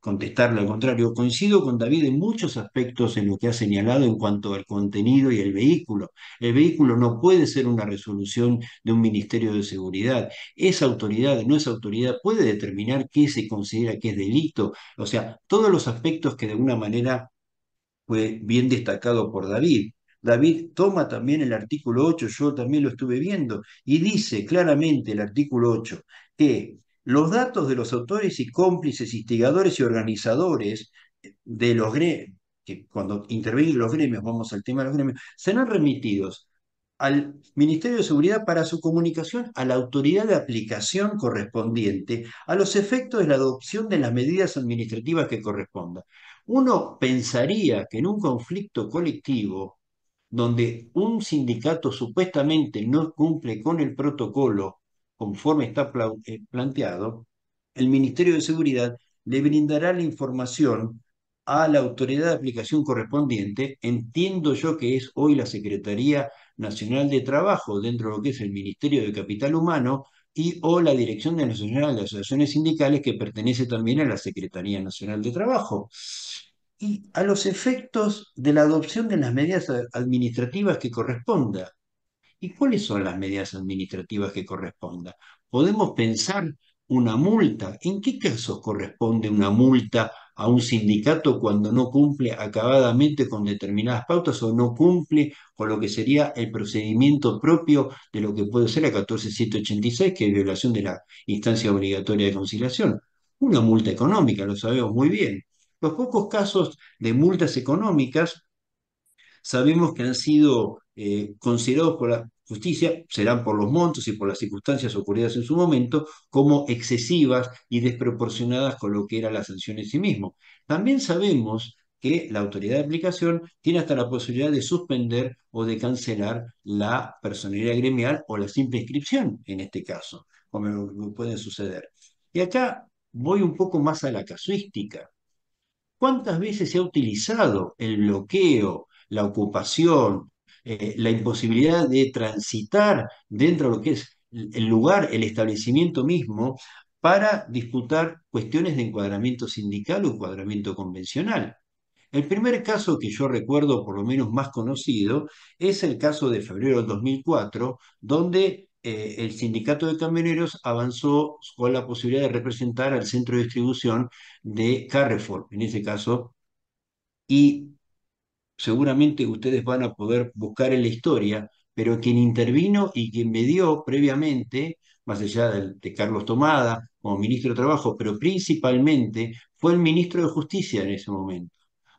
Contestarle al contrario. Coincido con David en muchos aspectos en lo que ha señalado en cuanto al contenido y el vehículo. El vehículo no puede ser una resolución de un Ministerio de Seguridad. Esa autoridad, no esa autoridad, puede determinar qué se considera que es delito. O sea, todos los aspectos que de una manera fue bien destacado por David. David toma también el artículo 8, yo también lo estuve viendo, y dice claramente el artículo 8 que los datos de los autores y cómplices, instigadores y organizadores de los gremios, que cuando intervienen los gremios, vamos al tema de los gremios, serán remitidos al Ministerio de Seguridad para su comunicación a la autoridad de aplicación correspondiente a los efectos de la adopción de las medidas administrativas que correspondan. Uno pensaría que en un conflicto colectivo, donde un sindicato supuestamente no cumple con el protocolo conforme está eh, planteado, el Ministerio de Seguridad le brindará la información a la autoridad de aplicación correspondiente, entiendo yo que es hoy la Secretaría Nacional de Trabajo dentro de lo que es el Ministerio de Capital Humano y o la Dirección Nacional de Asociaciones Sindicales que pertenece también a la Secretaría Nacional de Trabajo. Y a los efectos de la adopción de las medidas administrativas que corresponda. ¿Y cuáles son las medidas administrativas que corresponda? Podemos pensar una multa. ¿En qué casos corresponde una multa a un sindicato cuando no cumple acabadamente con determinadas pautas o no cumple con lo que sería el procedimiento propio de lo que puede ser la 14786, que es violación de la instancia obligatoria de conciliación? Una multa económica, lo sabemos muy bien. Los pocos casos de multas económicas sabemos que han sido eh, considerados por la, justicia serán por los montos y por las circunstancias ocurridas en su momento como excesivas y desproporcionadas con lo que era la sanción en sí mismo. También sabemos que la autoridad de aplicación tiene hasta la posibilidad de suspender o de cancelar la personería gremial o la simple inscripción, en este caso, como puede suceder. Y acá voy un poco más a la casuística. ¿Cuántas veces se ha utilizado el bloqueo, la ocupación, eh, la imposibilidad de transitar dentro de lo que es el lugar, el establecimiento mismo, para disputar cuestiones de encuadramiento sindical o encuadramiento convencional. El primer caso que yo recuerdo, por lo menos más conocido, es el caso de febrero del 2004, donde eh, el sindicato de camioneros avanzó con la posibilidad de representar al centro de distribución de Carrefour, en ese caso, y seguramente ustedes van a poder buscar en la historia, pero quien intervino y quien me dio previamente, más allá de, de Carlos Tomada como ministro de Trabajo, pero principalmente fue el ministro de Justicia en ese momento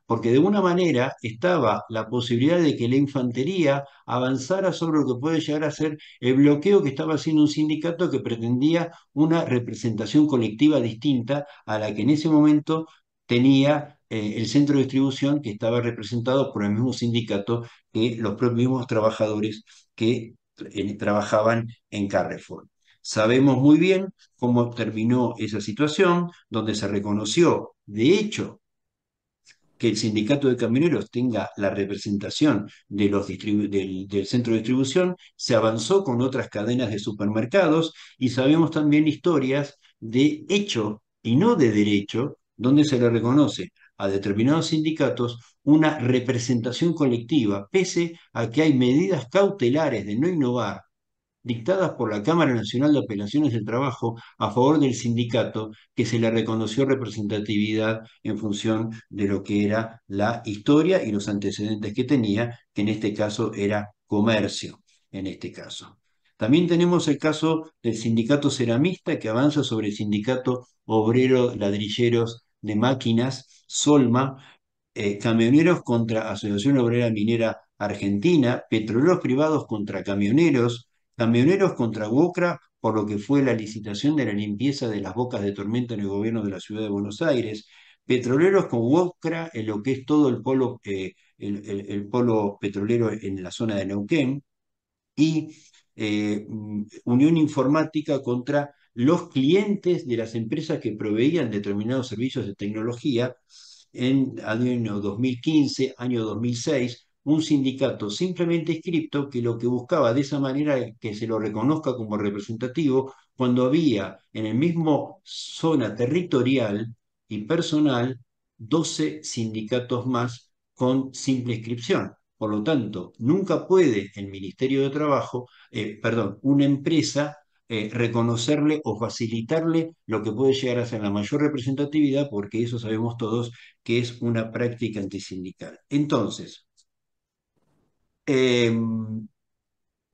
porque de una manera estaba la posibilidad de que la infantería avanzara sobre lo que puede llegar a ser el bloqueo que estaba haciendo un sindicato que pretendía una representación colectiva distinta a la que en ese momento tenía eh, el centro de distribución que estaba representado por el mismo sindicato que los mismos trabajadores que eh, trabajaban en Carrefour. Sabemos muy bien cómo terminó esa situación, donde se reconoció, de hecho, que el sindicato de camioneros tenga la representación de los del, del, centro de distribución, se avanzó con otras cadenas de supermercados y sabemos también historias de hecho y no de derecho, donde se le reconoce a determinados sindicatos una representación colectiva, pese a que hay medidas cautelares de no innovar dictadas por la Cámara Nacional de Apelaciones del Trabajo a favor del sindicato, que se le reconoció representatividad en función de lo que era la historia y los antecedentes que tenía, que en este caso era comercio, en este caso. También tenemos el caso del sindicato ceramista que avanza sobre el sindicato obrero ladrilleros de máquinas Solma, eh, camioneros contra Asociación Obrera Minera Argentina, petroleros privados contra camioneros, camioneros contra Bocra por lo que fue la licitación de la limpieza de las bocas de tormenta en el gobierno de la ciudad de Buenos Aires, petroleros con Bocra en lo que es todo el polo, eh, el, petrolero en la zona de Neuquén, y eh, mm, Unión Informática contra los clientes de las empresas que proveían determinados servicios de tecnología. En año 2015, año 2006, un sindicato simplemente escrito que lo que buscaba de esa manera que se lo reconozca como representativo cuando había en el mismo zona territorial y personal 12 sindicatos más con simple inscripción. Por lo tanto, nunca puede el Ministerio de Trabajo, eh, perdón, una empresa eh, reconocerle o facilitarle lo que puede llegar a ser la mayor representatividad, porque eso sabemos todos que es una práctica antisindical. Entonces, em,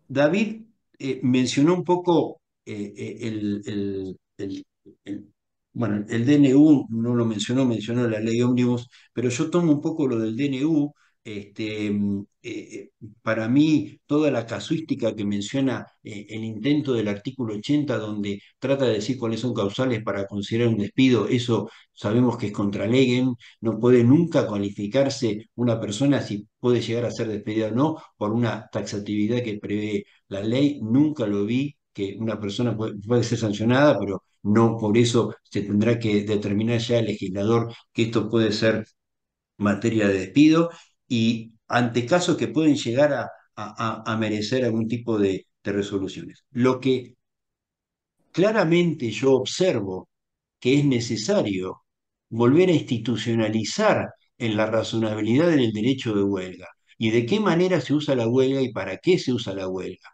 David eh, mencionó un poco eh, el, bueno, el DNU no lo mencionó, mencionó la ley ómnibus, pero yo tomo un poco lo del DNU este, mm, eh, eh, para mí, toda la casuística que menciona eh, el intento del artículo 80, donde trata de decir cuáles son causales para considerar un despido, eso sabemos que es contra no puede nunca cualificarse una persona si puede llegar a ser despedida o no por una taxatividad que prevé la ley, nunca lo vi que una persona puede ser sancionada, pero no por eso se tendrá que determinar ya el legislador que esto puede ser materia de despido y ante casos que pueden llegar a, merecer algún tipo de, resoluciones. Lo que claramente yo observo que es necesario volver a institucionalizar en la razonabilidad del derecho de huelga y de qué manera se usa la huelga y para qué se usa la huelga.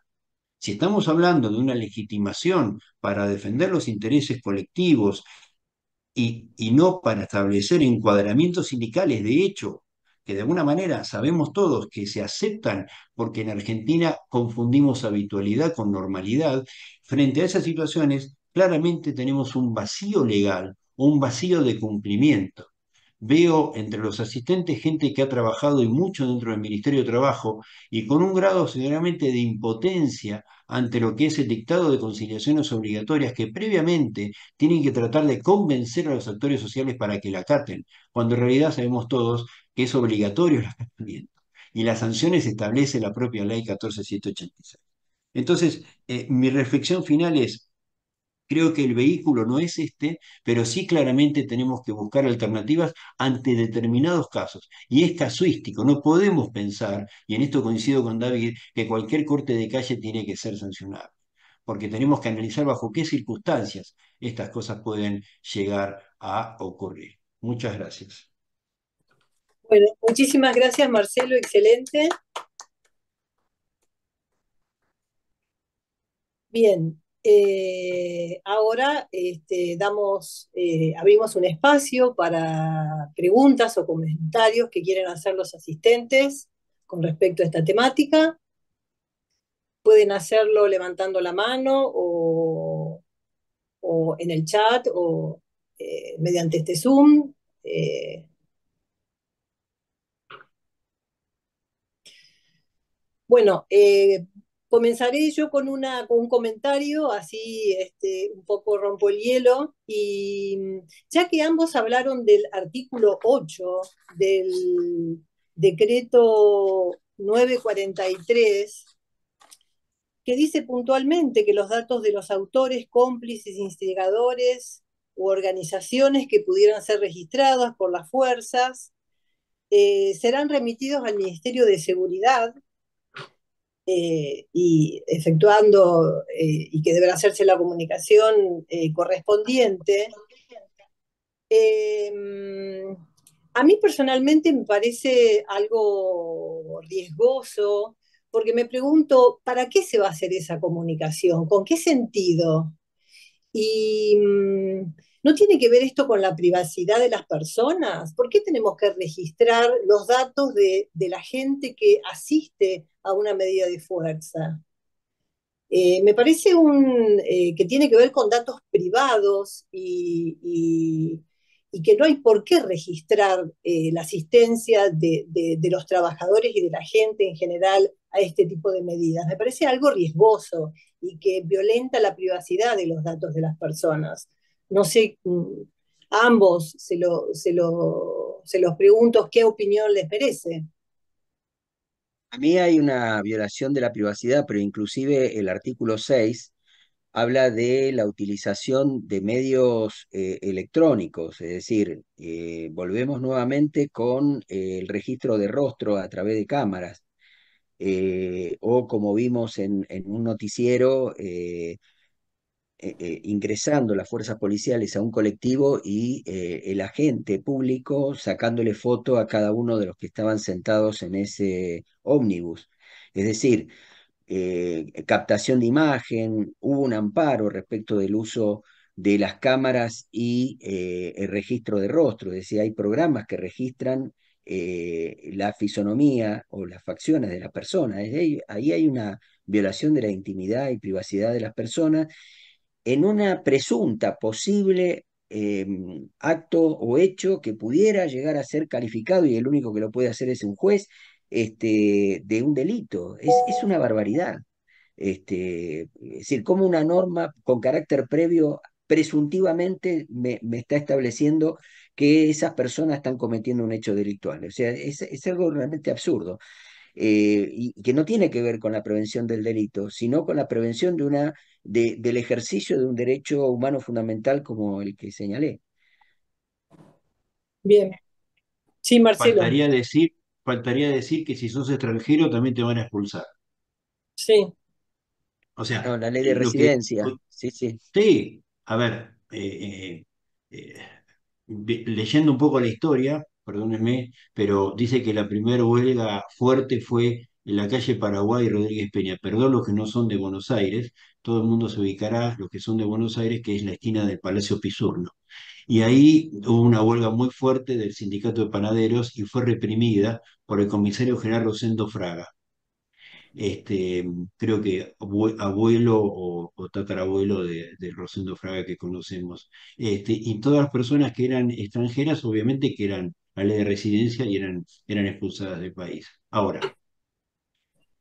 Si estamos hablando de una legitimación para defender los intereses colectivos y, y no para establecer encuadramientos sindicales, de hecho, que de alguna manera sabemos todos que se aceptan porque en Argentina confundimos habitualidad con normalidad, frente a esas situaciones claramente tenemos un vacío legal, un vacío de cumplimiento. Veo entre los asistentes gente que ha trabajado y mucho dentro del Ministerio de Trabajo y con un grado seguramente de impotencia ante lo que es el dictado de conciliaciones obligatorias que previamente tienen que tratar de convencer a los actores sociales para que la acaten, cuando en realidad sabemos todos que es obligatorio el acatamiento y las sanciones establece la propia ley 14786. Entonces, eh, mi reflexión final es, Creo que el vehículo no es este, pero sí claramente tenemos que buscar alternativas ante determinados casos. Y es casuístico, no podemos pensar, y en esto coincido con David, que cualquier corte de calle tiene que ser sancionado, porque tenemos que analizar bajo qué circunstancias estas cosas pueden llegar a ocurrir. Muchas gracias. Bueno, muchísimas gracias Marcelo, excelente. Bien, eh, ahora este, eh, abrimos un espacio para preguntas o comentarios que quieren hacer los asistentes con respecto a esta temática. Pueden hacerlo levantando la mano o, en el chat o eh, mediante este Zoom. bueno, Comenzaré yo con, un comentario, así este, un poco rompo el hielo, y ya que ambos hablaron del artículo 8 del decreto 943, que dice puntualmente que los datos de los autores, cómplices, instigadores u organizaciones que pudieran ser registradas por las fuerzas eh, serán remitidos al Ministerio de Seguridad eh, y efectuando eh, y que deberá hacerse la comunicación eh, correspondiente. Em, a mí personalmente me parece algo riesgoso porque me pregunto, ¿para qué se va a hacer esa comunicación? ¿Con qué sentido? Y mm, ¿No tiene que ver esto con la privacidad de las personas? ¿Por qué tenemos que registrar los datos de, la gente que asiste a una medida de fuerza? Eh, me parece un, eh, que tiene que ver con datos privados y, que no hay por qué registrar eh, la asistencia de los trabajadores y de la gente en general a este tipo de medidas. Me parece algo riesgoso y que violenta la privacidad de los datos de las personas no sé, mm, ambos se, se, los pregunto qué opinión les merece. A mí hay una violación de la privacidad, pero inclusive el artículo 6 habla de la utilización de medios eh, electrónicos, es decir, eh, volvemos nuevamente con eh, el registro de rostro a través de cámaras, o como vimos en, en un noticiero, eh, eh, ingresando las fuerzas policiales a un colectivo y eh, el agente público sacándole foto a cada uno de los que estaban sentados en ese ómnibus. Es decir, captación de imagen, hubo un amparo respecto del uso de las cámaras y el registro de rostro, es decir, hay programas que registran la fisonomía o las facciones de las personas. ahí hay una violación de la intimidad y privacidad de las personas en una presunta posible em, acto o hecho que pudiera llegar a ser calificado, y el único que lo puede hacer es un juez, este, de un delito. Es, es una barbaridad. Este, es decir, como una norma con carácter previo presuntivamente me, está estableciendo que esas personas están cometiendo un hecho delictual. O sea, es, es algo realmente absurdo. Eh, y que no tiene que ver con la prevención del delito, sino con la prevención de una del ejercicio de un derecho humano fundamental como el que señalé. Bien. Sí, Marcelo. Faltaría decir, faltaría decir que si sos extranjero también te van a expulsar. Sí. O sea. la ley de residencia. sí, sí. Sí, a ver, eh, eh, eh, leyendo un poco la historia, perdónenme, pero dice que la primera huelga fuerte fue en la calle Paraguay Rodríguez Peña. Perdón los que no son de Buenos Aires, todo el mundo se ubicará, los que son de Buenos Aires, que es la esquina del Palacio Pisurno. Y ahí hubo una huelga muy fuerte del sindicato de panaderos y fue reprimida por el comisario General Rosendo Fraga. Este, creo que abuelo o, tatarabuelo de, Rosendo Fraga que conocemos. Este, y todas las personas que eran extranjeras, obviamente que eran a ley de residencia y eran, eran expulsadas del país. Ahora,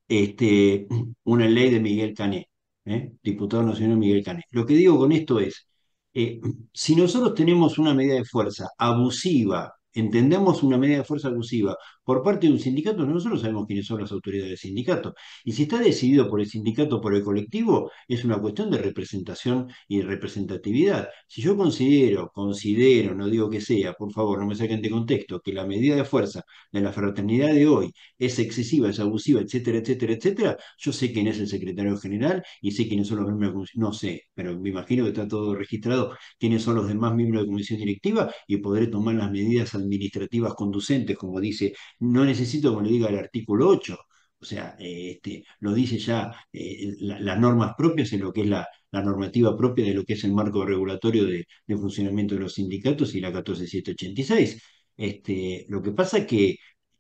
este, una ley de Miguel Canet. ¿eh? diputado nacional Miguel Canes. Lo que digo con esto es, eh, si nosotros tenemos una medida de fuerza abusiva, entendemos una medida de fuerza abusiva por parte de un sindicato, nosotros sabemos quiénes son las autoridades del sindicato. Y si está decidido por el sindicato, por el colectivo, es una cuestión de representación y representatividad. Si yo considero, considero, no digo que sea, por favor, no me saquen de contexto, que la medida de fuerza de la fraternidad de hoy es excesiva, es abusiva, etcétera, etcétera, etcétera, yo sé quién es el secretario general y sé quiénes son los miembros, no sé, pero me imagino que está todo registrado, quiénes son los demás miembros de la comisión directiva y podré tomar las medidas administrativas conducentes, como dice no necesito como le diga el artículo 8, o sea, eh, este, lo dice ya eh, las normas propias en lo que es la, normativa propia de lo que es el marco regulatorio de, funcionamiento de los sindicatos y la 14786. Este, lo que pasa es que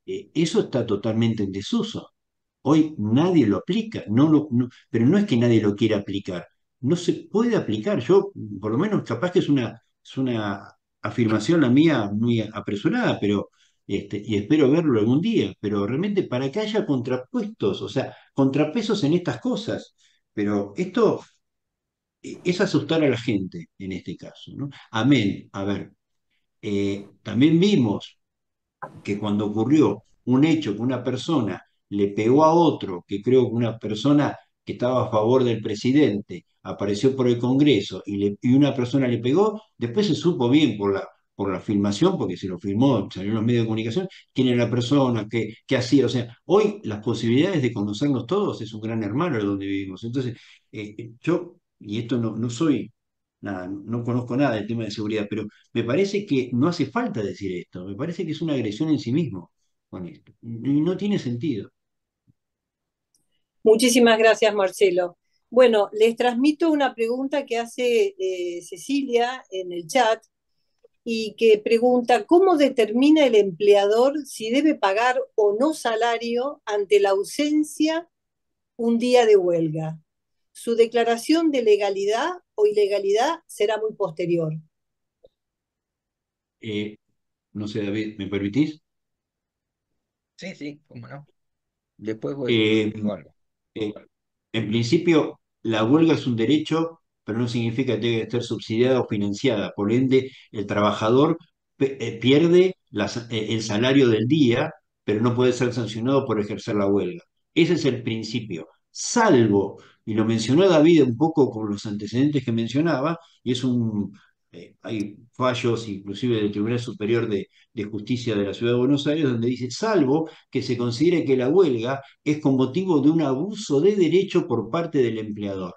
eh, eso está totalmente en desuso. Hoy nadie lo aplica, no lo, pero no es que nadie lo quiera aplicar. No se puede aplicar. Yo, por lo menos, capaz que es una, es una afirmación la mía muy apresurada, pero este, y espero verlo algún día, pero realmente para que haya contrapuestos, o sea, contrapesos en estas cosas. Pero esto e, es asustar a la gente en este caso. ¿no? Amén. A ver, eh, también vimos que cuando ocurrió un hecho que una persona le pegó a otro, que creo que una persona que estaba a favor del presidente apareció por el Congreso y una persona le pegó, después se supo bien por la, por la filmación, porque se lo filmó, salió en los medios de comunicación, quién era la persona, que hacía. O sea, hoy las posibilidades de conocernos todos es un gran hermano de donde vivimos. Entonces, eh, eh, yo, y esto no, no soy, nada, no conozco nada del tema de seguridad, pero me parece que no hace falta decir esto, me parece que es una agresión en sí mismo con esto, y no tiene sentido. Muchísimas gracias, Marcelo. Bueno, les transmito una pregunta que hace eh, Cecilia en el chat y que pregunta cómo determina el empleador si debe pagar o no salario ante la ausencia un día de huelga. Su declaración de legalidad o ilegalidad será muy posterior. Eh, no sé, David, ¿me permitís? Sí, sí, cómo no. Después voy eh, a eh, en principio, la huelga es un derecho pero no significa que tenga que estar subsidiada o financiada. Por ende, el trabajador eh, pierde eh, el salario del día, pero no puede ser sancionado por ejercer la huelga. Ese es el principio, salvo, y lo mencionó David un poco con los antecedentes que mencionaba, y es un, eh, hay fallos inclusive del Tribunal Superior de, Justicia de la Ciudad de Buenos Aires, donde dice, salvo que se considere que la huelga es con motivo de un abuso de derecho por parte del empleador.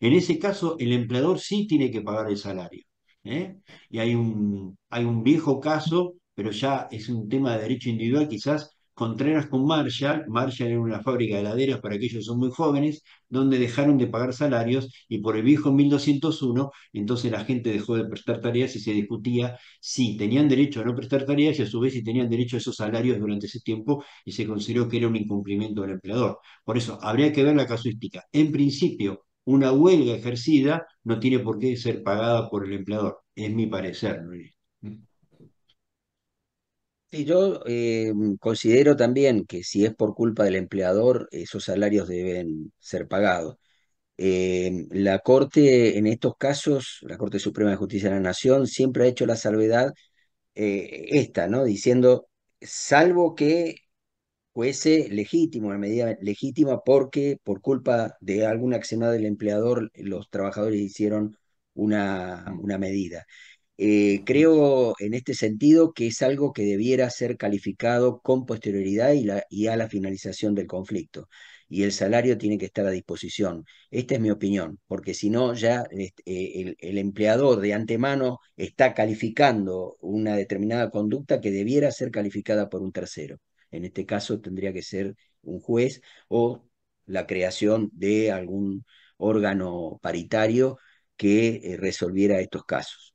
En ese caso, el empleador sí tiene que pagar el salario. ¿eh? Y hay un, viejo caso, pero ya es un tema de derecho individual, quizás Contreras con Marshall, Marshall era una fábrica de heladeras para aquellos que son muy jóvenes, donde dejaron de pagar salarios y por el viejo 1201, entonces la gente dejó de prestar tareas y se discutía si tenían derecho a no prestar tareas y a su vez si tenían derecho a esos salarios durante ese tiempo y se consideró que era un incumplimiento del empleador. Por eso, habría que ver la casuística. En principio, una huelga ejercida no tiene por qué ser pagada por el empleador. Es mi parecer, Luis. yo em, considero también que si es por culpa del empleador, esos salarios deben ser pagados. Em, la Corte, en estos casos, la Corte Suprema de Justicia de la Nación siempre ha hecho la salvedad eh, esta, ¿no? Diciendo, salvo que fuese legítimo, una medida legítima, porque por culpa de alguna acción del empleador, los trabajadores hicieron una, una medida. Eh, creo en este sentido que es algo que debiera ser calificado con posterioridad y, a la finalización del conflicto. Y el salario tiene que estar a disposición. Esta es mi opinión, porque si no, ya este, eh, el empleador de antemano está calificando una determinada conducta que debiera ser calificada por un tercero en este caso tendría que ser un juez o la creación de algún órgano paritario que eh, resolviera estos casos.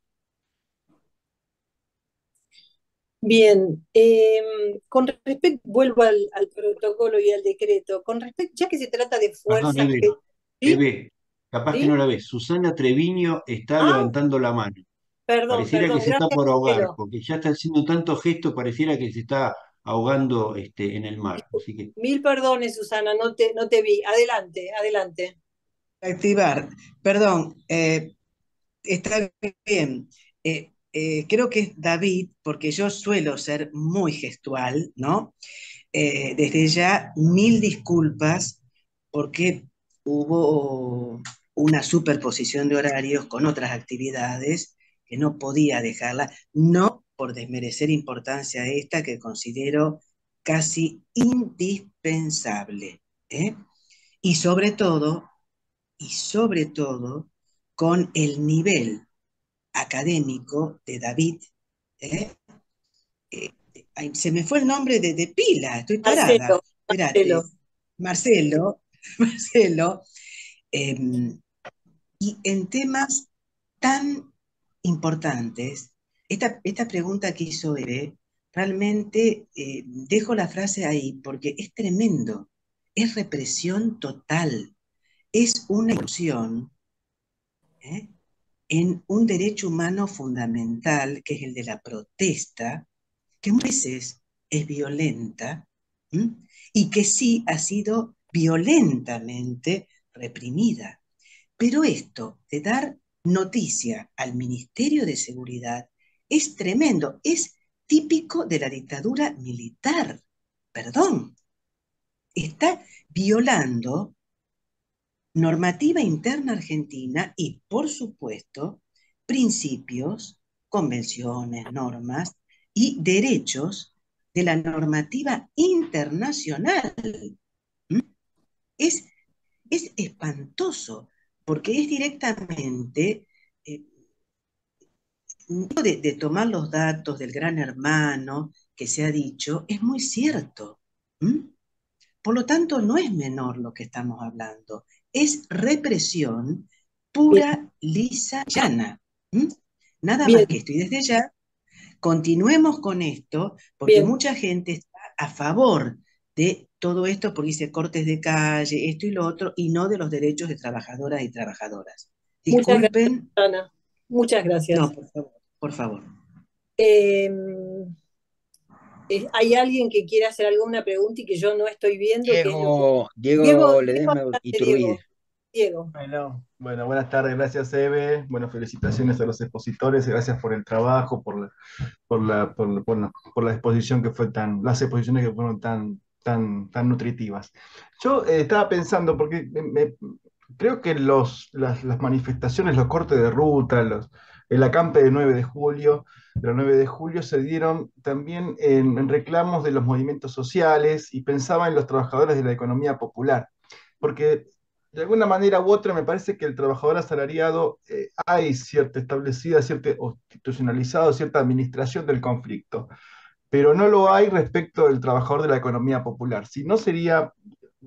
Bien, em, con respecto, vuelvo al, protocolo y al decreto, con respecto, ya que se trata de fuerza que, capaz que no la ves, Susana Treviño está ah. levantando la mano. Perdón, pareciera que se está por ahogar, porque ya está haciendo tantos gestos, pareciera que se está ahogando este, en el mar. Mil perdones, Susana, no te, no te vi. Adelante, adelante. Activar, perdón, eh, está bien. Eh, eh, creo que es David, porque yo suelo ser muy gestual, ¿no? desde ya, mil disculpas porque hubo una superposición de horarios con otras actividades que no podía dejarla. No por desmerecer importancia esta que considero casi indispensable. ¿eh? Y sobre todo, y sobre todo, con el nivel académico de David. ¿eh? Eh, se me fue el nombre de, pila, estoy parada. Marcelo. Marcelo. Marcelo, em, y en temas tan importantes esta, pregunta que hizo Bebé, realmente eh, dejo la frase ahí porque es tremendo, es represión total, es una ilusión ¿eh? en un derecho humano fundamental que es el de la protesta, que muchas veces es violenta y que sí ha sido violentamente reprimida. Pero esto de dar noticia al Ministerio de Seguridad es tremendo, es típico de la dictadura militar. Perdón, está violando normativa interna argentina y, por supuesto, principios, convenciones, normas y derechos de la normativa internacional. ¿Mm? Es, espantoso porque es directamente eh, de, tomar los datos del gran hermano que se ha dicho es muy cierto. Por lo tanto, no es menor lo que estamos hablando, es represión pura, lisa, llana. Nada más que esto. Y desde ya, continuemos con esto, porque mucha gente está a favor de todo esto, porque dice cortes de calle, esto y lo otro, y no de los derechos de trabajadoras y trabajadoras. Disculpen. Muchas gracias. No, por favor. Por favor. Em, eh, ¿Hay alguien que quiera hacer alguna pregunta y que yo no estoy viendo? Diego, le y Diego, Diego Diego. Bueno, buenas tardes, gracias Eve, bueno, felicitaciones a los expositores, gracias por el trabajo, por la, por la, exposición que fue tan, las exposiciones que fueron tan, tan, tan nutritivas. Yo eh, estaba pensando, porque me, creo que los, las, manifestaciones, los cortes de ruta, los, el acampe de 9 de julio, del 9 de julio, se dieron también en, reclamos de los movimientos sociales y pensaba en los trabajadores de la economía popular, porque de alguna manera u otra me parece que el trabajador asalariado eh, hay cierta establecida, cierta institucionalizada, cierta administración del conflicto, pero no lo hay respecto del trabajador de la economía popular, si no sería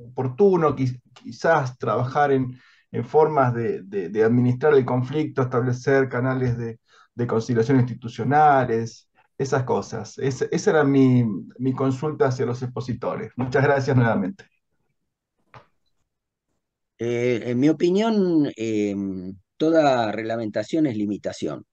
oportuno quizás trabajar en, formas de, administrar el conflicto, establecer canales de, conciliación institucionales, esas cosas. esa era mi, consulta hacia los expositores. Muchas gracias nuevamente. Eh, en mi opinión, em, toda reglamentación es limitación.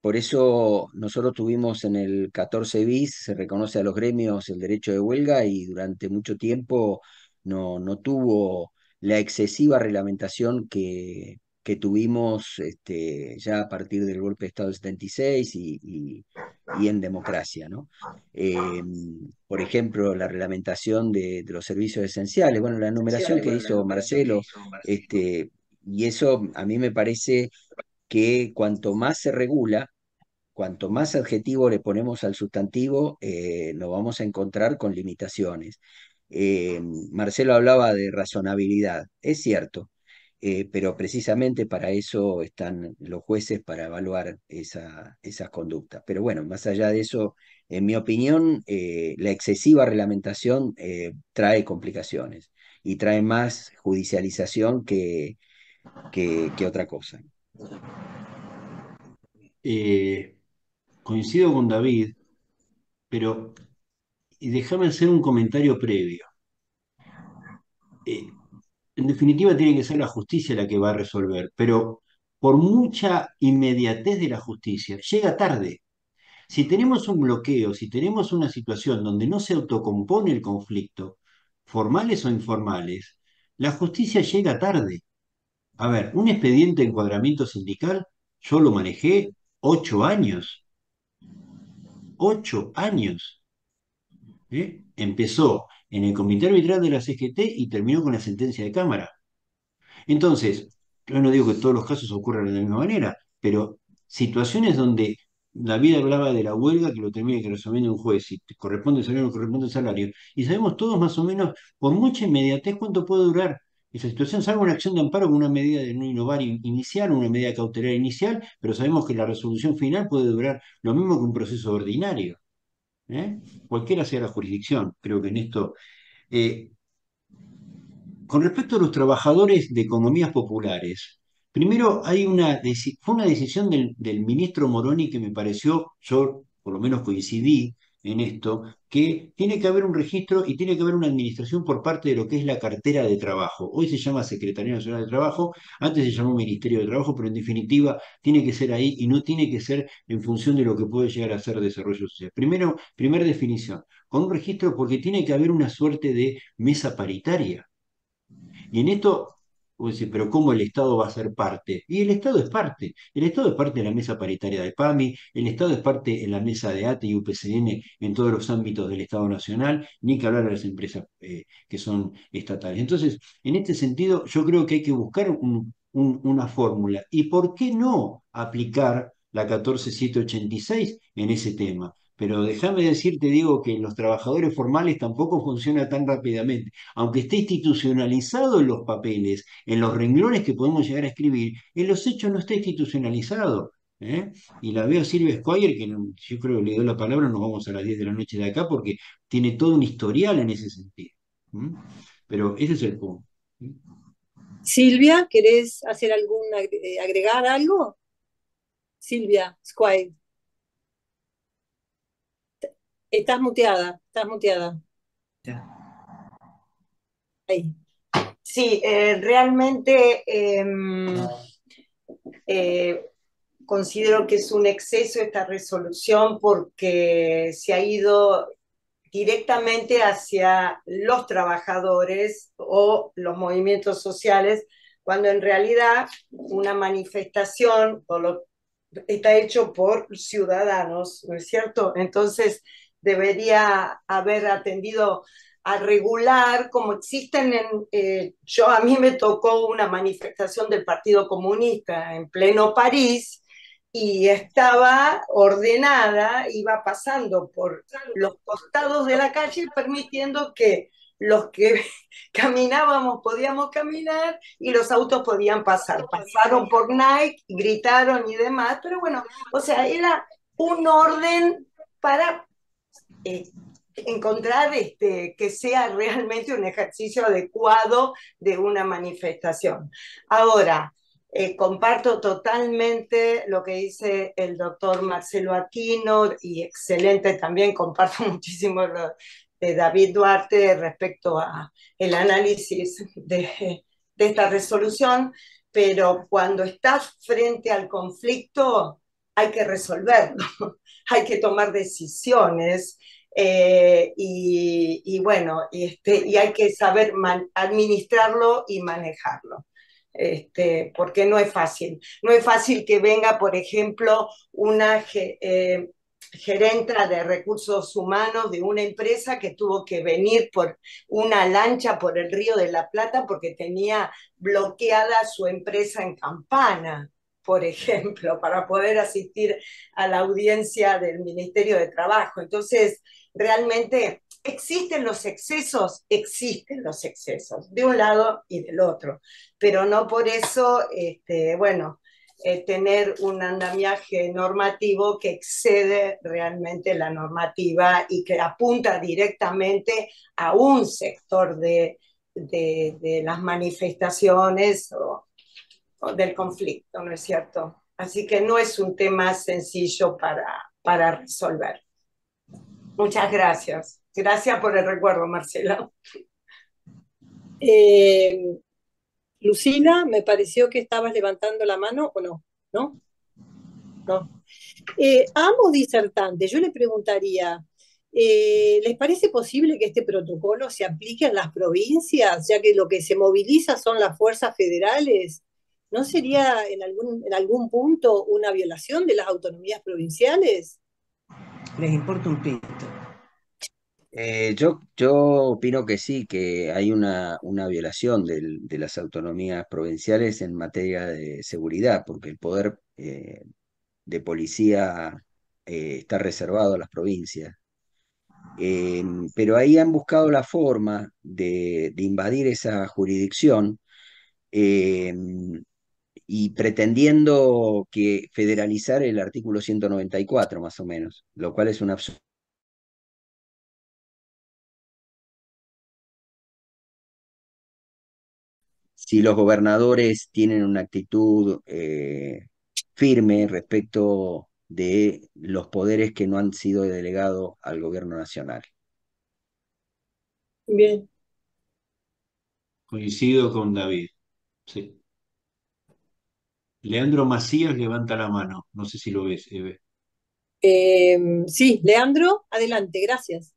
Por eso nosotros tuvimos en el 14 bis, se reconoce a los gremios el derecho de huelga y durante mucho tiempo no, tuvo la excesiva reglamentación que, que tuvimos este, ya a partir del golpe de Estado del 76 y, en democracia. ¿no? Em, por ejemplo, la reglamentación de, los servicios esenciales, bueno, la numeración que, hizo Marcelo, este, y eso a mí me parece que cuanto más se regula, cuanto más adjetivo le ponemos al sustantivo, lo eh, vamos a encontrar con limitaciones. Eh, Marcelo hablaba de razonabilidad, es cierto, eh, pero precisamente para eso están los jueces para evaluar esa, esas conductas. Pero bueno, más allá de eso, en mi opinión, eh, la excesiva reglamentación trae complicaciones y trae más judicialización que, que, que otra cosa. coincido con David, pero y déjame hacer un comentario previo. Eh, en definitiva, tiene que ser la justicia la que va a resolver, pero por mucha inmediatez de la justicia, llega tarde. Si tenemos un bloqueo, si tenemos una situación donde no se autocompone el conflicto, formales o informales, la justicia llega tarde. A ver, un expediente de encuadramiento sindical, yo lo manejé ocho años. Ocho años empezó en el comité arbitral de la CGT y terminó con la sentencia de Cámara. Entonces, yo no digo que todos los casos ocurran de la misma manera, pero situaciones donde David hablaba de la huelga que lo termina que resumiendo un juez, si corresponde el salario o no corresponde el salario, y sabemos todos más o menos, por mucha inmediatez, cuánto puede durar esa situación, salvo una acción de amparo con una medida de no innovar inicial, una medida cautelar inicial, pero sabemos que la resolución final puede durar lo mismo que un proceso ordinario. ¿eh? cualquiera sea la jurisdicción, creo que en esto... Eh, con respecto a los trabajadores de economías populares, primero hay una, fue una decisión del, del ministro Moroni que me pareció, yo por lo menos coincidí, en esto, que tiene que haber un registro y tiene que haber una administración por parte de lo que es la cartera de trabajo. Hoy se llama Secretaría Nacional de Trabajo, antes se llamó Ministerio de Trabajo, pero en definitiva tiene que ser ahí y no tiene que ser en función de lo que puede llegar a ser desarrollo social. Primero, primera definición, con un registro porque tiene que haber una suerte de mesa paritaria. Y en esto pero ¿cómo el Estado va a ser parte? Y el Estado es parte. El Estado es parte de la mesa paritaria de PAMI, el Estado es parte en la mesa de ATE y UPCN en todos los ámbitos del Estado Nacional, ni que hablar de las empresas eh, que son estatales. Entonces, en este sentido, yo creo que hay que buscar una fórmula. ¿Y por qué no aplicar la 14786 en ese tema? Pero déjame decirte, digo, que en los trabajadores formales tampoco funciona tan rápidamente. Aunque esté institucionalizado en los papeles, en los renglones que podemos llegar a escribir, en los hechos no está institucionalizado. ¿eh? Y la veo Silvia Squire, que yo creo que le dio la palabra, nos vamos a las 10 de la noche de acá, porque tiene todo un historial en ese sentido. Pero ese es el punto. Silvia, ¿querés hacer algún eh, agregar algo? Silvia Squire. Estás muteada, estás muteada. Ya. Ahí. Sí, eh, realmente em, eh, considero que es un exceso esta resolución porque se ha ido directamente hacia los trabajadores o los movimientos sociales, cuando en realidad una manifestación está hecho por ciudadanos, ¿no es cierto? Entonces, debería haber atendido a regular, como existen en, eh, yo a mí me tocó una manifestación del Partido Comunista en pleno París y estaba ordenada, iba pasando por los costados de la calle permitiendo que los que caminábamos podíamos caminar y los autos podían pasar. Pasaron por Nike, gritaron y demás, pero bueno, o sea, era un orden para eh, encontrar este, que sea realmente un ejercicio adecuado de una manifestación. Ahora, eh, comparto totalmente lo que dice el doctor Marcelo Aquino y excelente también, comparto muchísimo lo de David Duarte respecto a el análisis de esta resolución, pero cuando estás frente al conflicto, hay que resolverlo, hay que tomar decisiones eh, y, bueno, y, este, y hay que saber administrarlo y manejarlo. Este, porque no es fácil. No es fácil que venga, por ejemplo, una eh, de recursos humanos de una empresa que tuvo que venir por una lancha por el río de la Plata porque tenía bloqueada su empresa en Campana por ejemplo, para poder asistir a la audiencia del Ministerio de Trabajo. Entonces, realmente existen los excesos, existen los excesos, de un lado y del otro, pero no por eso, este, bueno, eh, tener un andamiaje normativo que excede realmente la normativa y que apunta directamente a un sector de, de las manifestaciones o del conflicto, ¿no es cierto? Así que no es un tema sencillo para, para resolver. Muchas gracias. Gracias por el recuerdo, Marcela. Eh, Lucina, me pareció que estabas levantando la mano o no, ¿no? No. Eh, ambos disertantes, yo le preguntaría, eh, ¿les parece posible que este protocolo se aplique en las provincias, ya que lo que se moviliza son las fuerzas federales? ¿no sería en algún, en algún punto una violación de las autonomías provinciales? Les importa un pito. Eh, yo, opino que sí, que hay una, una violación de las autonomías provinciales en materia de seguridad, porque el poder eh, de policía eh, está reservado a las provincias. Em, pero ahí han buscado la forma de, invadir esa jurisdicción em, y pretendiendo que federalizar el artículo 194, más o menos, lo cual es un absurdo. Si los gobernadores tienen una actitud eh, firme respecto de los poderes que no han sido delegados al gobierno nacional. Bien. Coincido con David. Sí. Leandro Macías levanta la mano. No sé si lo ves, Eve. Em, sí, Leandro, adelante, gracias.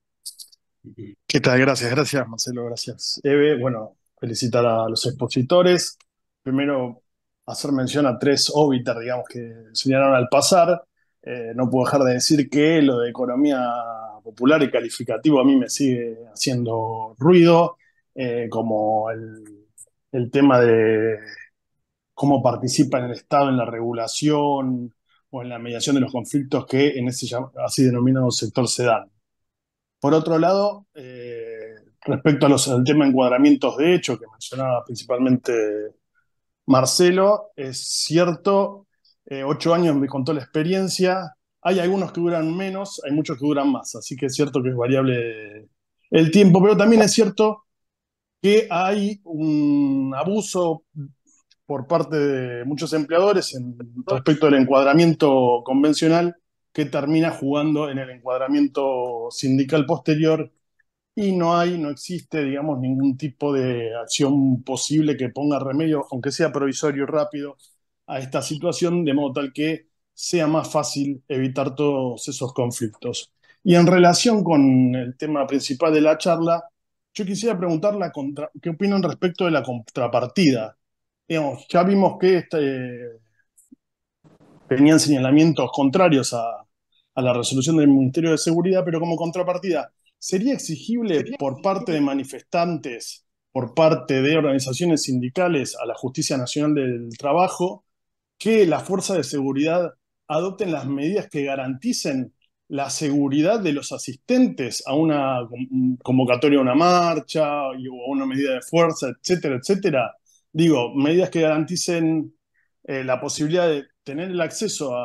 ¿Qué tal? Gracias, gracias Marcelo, gracias Eve. Bueno, felicitar a los expositores. Primero, hacer mención a tres óbitas, digamos, que señalaron al pasar. Eh, no puedo dejar de decir que lo de economía popular y calificativo a mí me sigue haciendo ruido, eh, como el tema de cómo participa en el Estado en la regulación o en la mediación de los conflictos que en ese así denominado sector se dan. Por otro lado, eh, respecto al tema de encuadramientos de hecho que mencionaba principalmente Marcelo, es cierto, eh, ocho años me contó la experiencia, hay algunos que duran menos, hay muchos que duran más, así que es cierto que es variable el tiempo, pero también es cierto que hay un abuso por parte de muchos empleadores en, respecto del encuadramiento convencional que termina jugando en el encuadramiento sindical posterior y no hay, no existe, digamos, ningún tipo de acción posible que ponga remedio, aunque sea provisorio y rápido, a esta situación, de modo tal que sea más fácil evitar todos esos conflictos. Y en relación con el tema principal de la charla, yo quisiera preguntarle qué opinan respecto de la contrapartida ya vimos que este, tenían señalamientos contrarios a, a la resolución del Ministerio de Seguridad, pero como contrapartida, ¿sería exigible por parte de manifestantes, por parte de organizaciones sindicales a la Justicia Nacional del Trabajo, que las fuerzas de seguridad adopten las medidas que garanticen la seguridad de los asistentes a una convocatoria, a una marcha, o a una medida de fuerza, etcétera, etcétera, digo, medidas que garanticen eh, la posibilidad de tener el acceso a,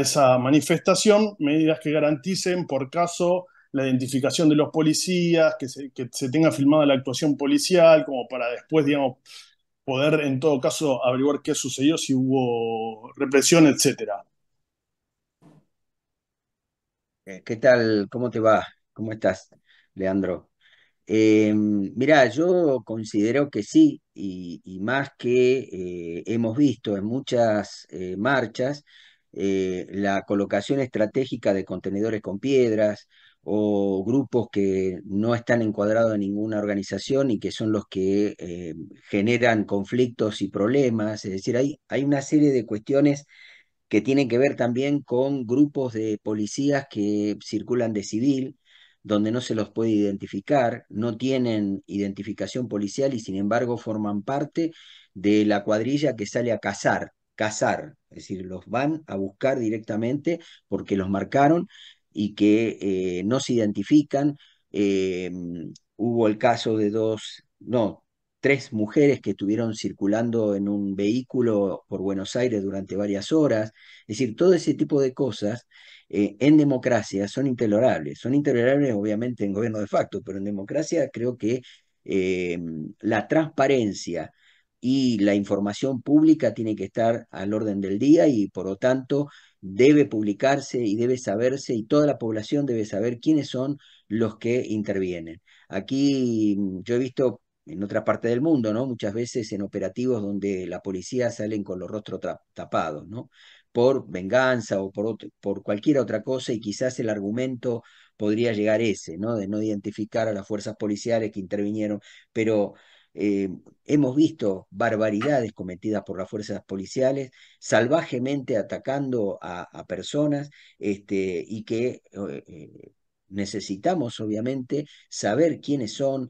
esa manifestación, medidas que garanticen, por caso, la identificación de los policías, que se, tenga filmada la actuación policial, como para después, digamos, poder en todo caso averiguar qué sucedió, si hubo represión, etc. Eh, ¿Qué tal? ¿Cómo te va? ¿Cómo estás, Leandro? Mira, em, mirá, yo considero que sí, y, más que eh, hemos visto en muchas eh, marchas, eh, la colocación estratégica de contenedores con piedras o grupos que no están encuadrados en ninguna organización y que son los que generan conflictos y problemas. Es decir, hay una serie de cuestiones que tienen que ver también con grupos de policías que circulan de civil donde no se los puede identificar, no tienen identificación policial y sin embargo forman parte de la cuadrilla que sale a cazar, cazar, es decir, los van a buscar directamente porque los marcaron y que eh, no se identifican. Eh, hubo el caso de dos, no, tres mujeres que estuvieron circulando en un vehículo por Buenos Aires durante varias horas, es decir, todo ese tipo de cosas eh, en democracia son intolerables. Son intolerables obviamente en gobierno de facto, pero en democracia creo que em, la transparencia y la información pública tiene que estar al orden del día y por lo tanto debe publicarse y debe saberse y toda la población debe saber quiénes son los que intervienen. Aquí mm, yo he visto en otra parte del mundo, ¿no? Muchas veces en operativos donde la policía salen con los rostros tapados, ¿no? por venganza o por, por cualquier otra cosa y quizás el argumento podría llegar ese, ¿no? De no identificar a las fuerzas policiales que intervinieron, pero eh, hemos visto barbaridades cometidas por las fuerzas policiales, salvajemente atacando a, personas, este, y que eh, eh, necesitamos, obviamente, saber quiénes son,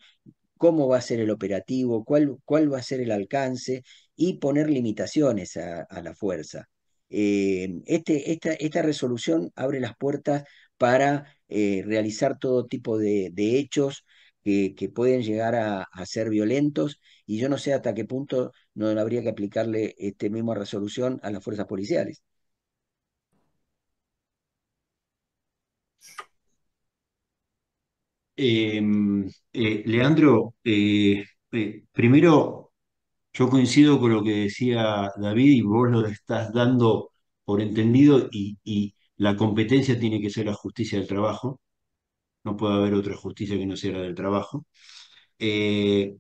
cómo va a ser el operativo, cuál, cuál va a ser el alcance y poner limitaciones a la fuerza. Eh, este, esta, resolución abre las puertas para eh, realizar todo tipo de, hechos que, pueden llegar a, ser violentos y yo no sé hasta qué punto no habría que aplicarle esta misma resolución a las fuerzas policiales. Em, eh, Leandro, primero yo coincido con lo que decía David y vos lo estás dando por entendido y, la competencia tiene que ser la justicia del trabajo. No puede haber otra justicia que no sea la del trabajo. Eh,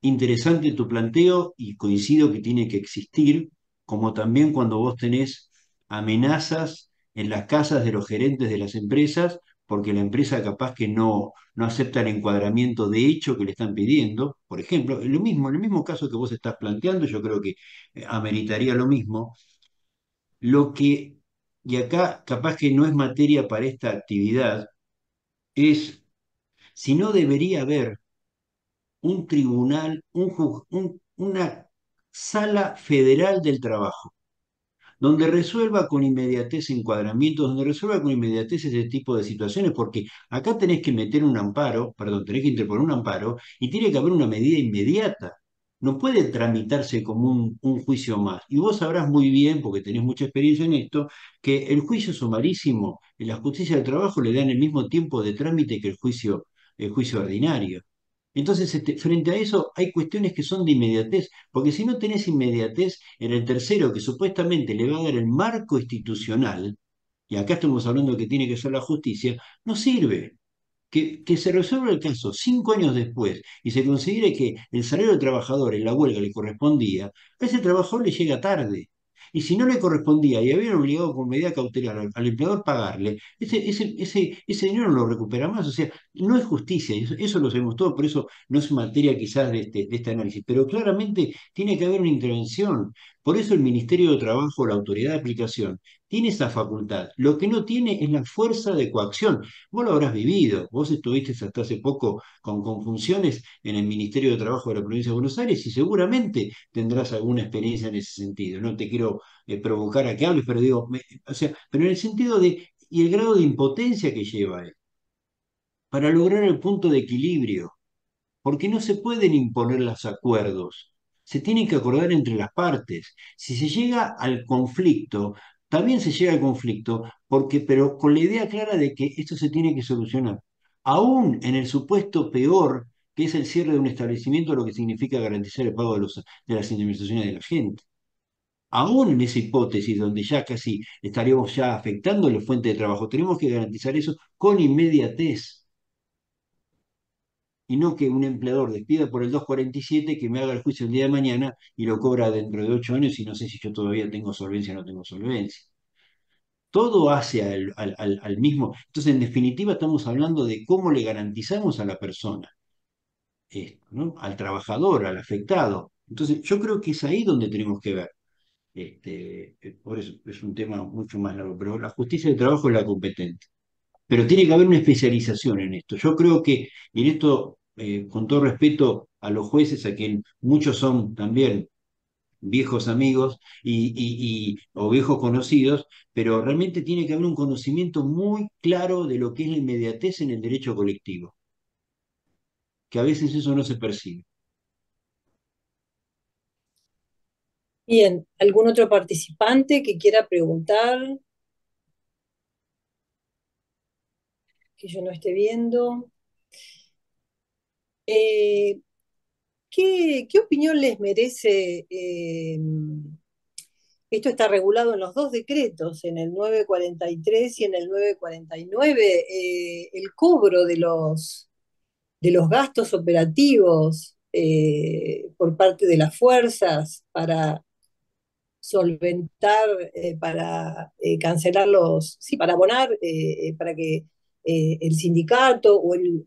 interesante tu planteo y coincido que tiene que existir, como también cuando vos tenés amenazas en las casas de los gerentes de las empresas porque la empresa capaz que no, no acepta el encuadramiento de hecho que le están pidiendo, por ejemplo, lo mismo, el mismo caso que vos estás planteando, yo creo que eh, ameritaría lo mismo, lo que, y acá capaz que no es materia para esta actividad, es si no debería haber un tribunal, un, una sala federal del trabajo, donde resuelva con inmediatez encuadramientos, donde resuelva con inmediatez ese tipo de situaciones, porque acá tenés que meter un amparo, perdón, tenés que interponer un amparo y tiene que haber una medida inmediata. No puede tramitarse como un, juicio más. Y vos sabrás muy bien, porque tenés mucha experiencia en esto, que el juicio sumarísimo en la justicia del trabajo le dan el mismo tiempo de trámite que el juicio, el juicio ordinario. Entonces, este, frente a eso, hay cuestiones que son de inmediatez, porque si no tenés inmediatez en el tercero, que supuestamente le va a dar el marco institucional, y acá estamos hablando que tiene que ser la justicia, no sirve. Que, que se resuelva el caso cinco años después y se considere que el salario del trabajador en la huelga le correspondía, a ese trabajador le llega tarde. Y si no le correspondía y habían obligado con medida cautelar al, empleador empleador pagarle, ese, ese, ese, ese dinero no lo recupera más. O sea, no es justicia, eso, lo sabemos todos, por eso no es materia quizás de, este, de este análisis, pero claramente tiene que haber una intervención. Por eso el Ministerio de Trabajo, la autoridad de aplicación, tiene esa facultad. Lo que no tiene es la fuerza de coacción. Vos lo habrás vivido, vos estuviste hasta hace poco con funciones en el Ministerio de Trabajo de la Provincia de Buenos Aires y seguramente tendrás alguna experiencia en ese sentido. No te quiero eh, provocar a que hables, pero digo, o sea, pero en el sentido de, y el grado de impotencia que lleva él, para lograr el punto de equilibrio, porque no se pueden imponer los acuerdos se tiene que acordar entre las partes. Si se llega al conflicto, también se llega al conflicto, porque, pero con la idea clara de que esto se tiene que solucionar. Aún en el supuesto peor, que es el cierre de un establecimiento, lo que significa garantizar el pago de, los, de las indemnizaciones de la gente. Aún en esa hipótesis donde ya casi estaríamos ya afectando la fuente de trabajo, tenemos que garantizar eso con inmediatez y no que un empleador despida por el 247 que me haga el juicio el día de mañana y lo cobra dentro de ocho años y no sé si yo todavía tengo solvencia o no tengo solvencia. Todo hace al, mismo. Entonces, en definitiva, estamos hablando de cómo le garantizamos a la persona, ¿no? al trabajador, al afectado. Entonces, yo creo que es ahí donde tenemos que ver. Este, eh, por eso es un tema mucho más largo, pero la justicia de trabajo es la competente. Pero tiene que haber una especialización en esto. Yo creo que, y en esto, eh, con todo respeto a los jueces, a quien muchos son también viejos amigos y, o viejos conocidos, pero realmente tiene que haber un conocimiento muy claro de lo que es la inmediatez en el derecho colectivo, que a veces eso no se percibe. Bien, ¿algún otro participante que quiera preguntar? que yo no esté viendo. Eh, ¿qué, opinión les merece? Eh, esto está regulado en los dos decretos, en el 943 y en el 949, eh, el cobro de los, de los gastos operativos por parte de las fuerzas para solventar, para cancelar los, sí, para abonar, para que eh, el sindicato o, el,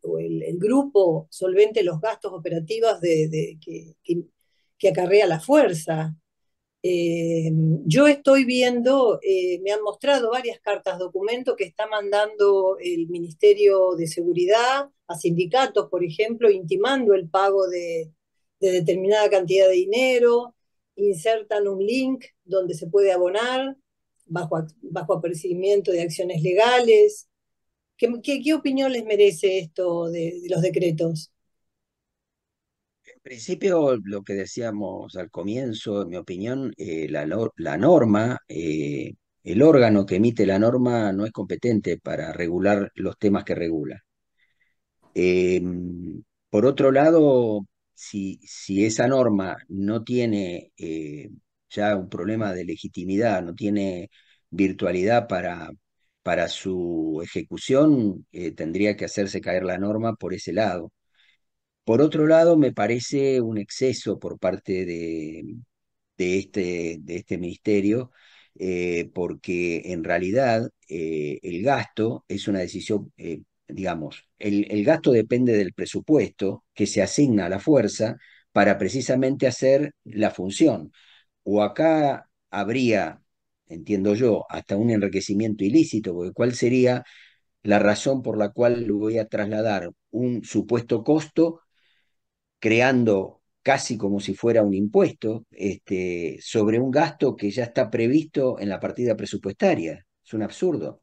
grupo solvente los gastos operativos que, acarrea la fuerza. Eh, yo estoy viendo, eh, me han mostrado varias cartas documento que está mandando el Ministerio de Seguridad a sindicatos, por ejemplo, intimando el pago de, de determinada cantidad de dinero, insertan un link donde se puede abonar bajo, bajo apercibimiento de acciones legales. ¿Qué, opinión les merece esto de, los decretos? En principio, lo que decíamos al comienzo, en mi opinión, eh, la, norma, eh, el órgano que emite la norma no es competente para regular los temas que regula. Em, por otro lado, si, si, esa norma no tiene eh, ya un problema de legitimidad, no tiene virtualidad para, para su ejecución eh, tendría que hacerse caer la norma por ese lado. Por otro lado, me parece un exceso por parte de, este, este, ministerio, eh, porque en realidad eh, el gasto es una decisión, digamos, el gasto depende del presupuesto que se asigna a la fuerza para precisamente hacer la función. O acá habría entiendo yo, hasta un enriquecimiento ilícito, porque ¿cuál sería la razón por la cual voy a trasladar un supuesto costo creando casi como si fuera un impuesto este, sobre un gasto que ya está previsto en la partida presupuestaria? Es un absurdo.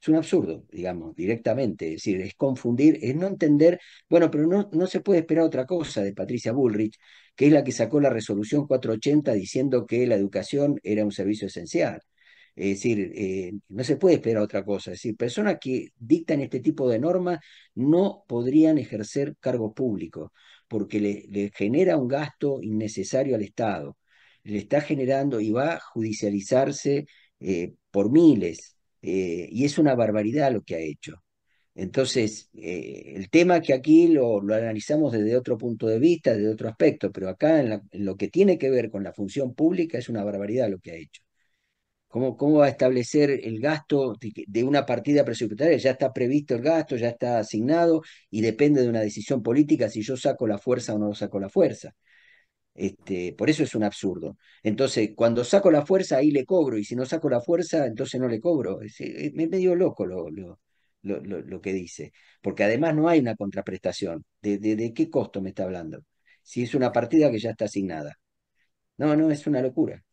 Es un absurdo, digamos, directamente. Es decir, es confundir, es no entender. Bueno, pero no, no se puede esperar otra cosa de Patricia Bullrich que es la que sacó la resolución 480 diciendo que la educación era un servicio esencial. Es decir, eh, no se puede esperar otra cosa. Es decir, personas que dictan este tipo de normas no podrían ejercer cargo público porque le, genera un gasto innecesario al Estado. Le está generando y va a judicializarse eh, por miles. Eh, y es una barbaridad lo que ha hecho. Entonces, eh, el tema que aquí lo, analizamos desde otro punto de vista, desde otro aspecto, pero acá en, lo que tiene que ver con la función pública es una barbaridad lo que ha hecho. ¿Cómo, cómo va a establecer el gasto de, una partida presupuestaria? Ya está previsto el gasto, ya está asignado y depende de una decisión política si yo saco la fuerza o no saco la fuerza. Este, por eso es un absurdo. Entonces, cuando saco la fuerza, ahí le cobro, y si no saco la fuerza, entonces no le cobro. Es, medio loco lo, lo lo, que dice, porque además no hay una contraprestación. ¿De, de, qué costo me está hablando? Si es una partida que ya está asignada. No, no, es una locura.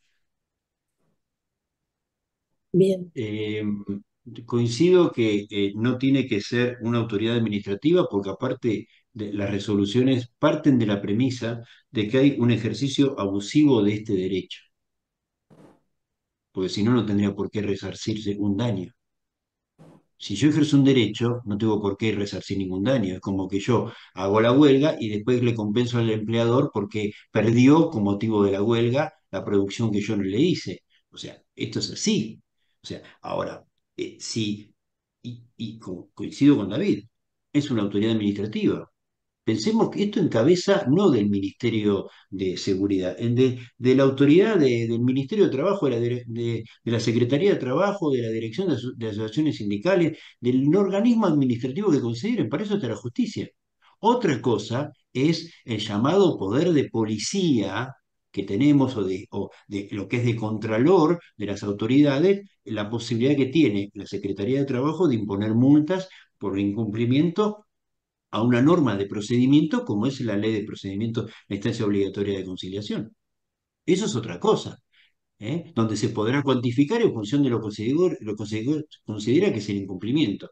Bien. Eh, coincido que eh, no tiene que ser una autoridad administrativa porque aparte de, las resoluciones parten de la premisa de que hay un ejercicio abusivo de este derecho. Porque si no, no tendría por qué resarcirse un daño. Si yo ejerzo un derecho, no tengo por qué resarcir ningún daño. Es como que yo hago la huelga y después le compenso al empleador porque perdió con motivo de la huelga la producción que yo no le hice. O sea, esto es así. O sea, ahora, eh, sí, y coincido con David, es una autoridad administrativa. Pensemos que esto encabeza no del Ministerio de Seguridad, de, la autoridad del Ministerio de Trabajo, de la, Secretaría de Trabajo, de la Dirección de, Asociaciones Sindicales, del organismo administrativo que consideren, para eso está la justicia. Otra cosa es el llamado poder de policía que tenemos o de, o de lo que es de contralor de las autoridades, la posibilidad que tiene la Secretaría de Trabajo de imponer multas por incumplimiento a una norma de procedimiento como es la ley de procedimiento, la instancia obligatoria de conciliación. Eso es otra cosa, ¿eh? donde se podrá cuantificar en función de lo, lo considera que es el incumplimiento,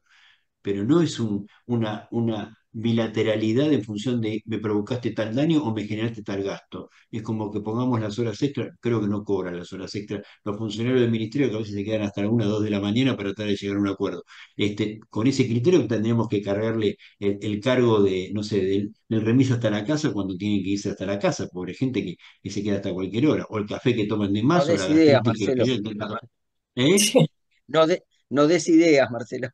pero no es un, una, una bilateralidad en función de me provocaste tal daño o me generaste tal gasto. Es como que pongamos las horas extras, creo que no cobran las horas extras los funcionarios del ministerio que a veces se quedan hasta o dos de la mañana para tratar de llegar a un acuerdo. Este, con ese criterio tendríamos que cargarle el, cargo de, no sé, del, remiso hasta la casa cuando tienen que irse hasta la casa, pobre gente que, se queda hasta cualquier hora, o el café que toman de más, no o la ¿Eh? No, de, no des ideas, Marcelo.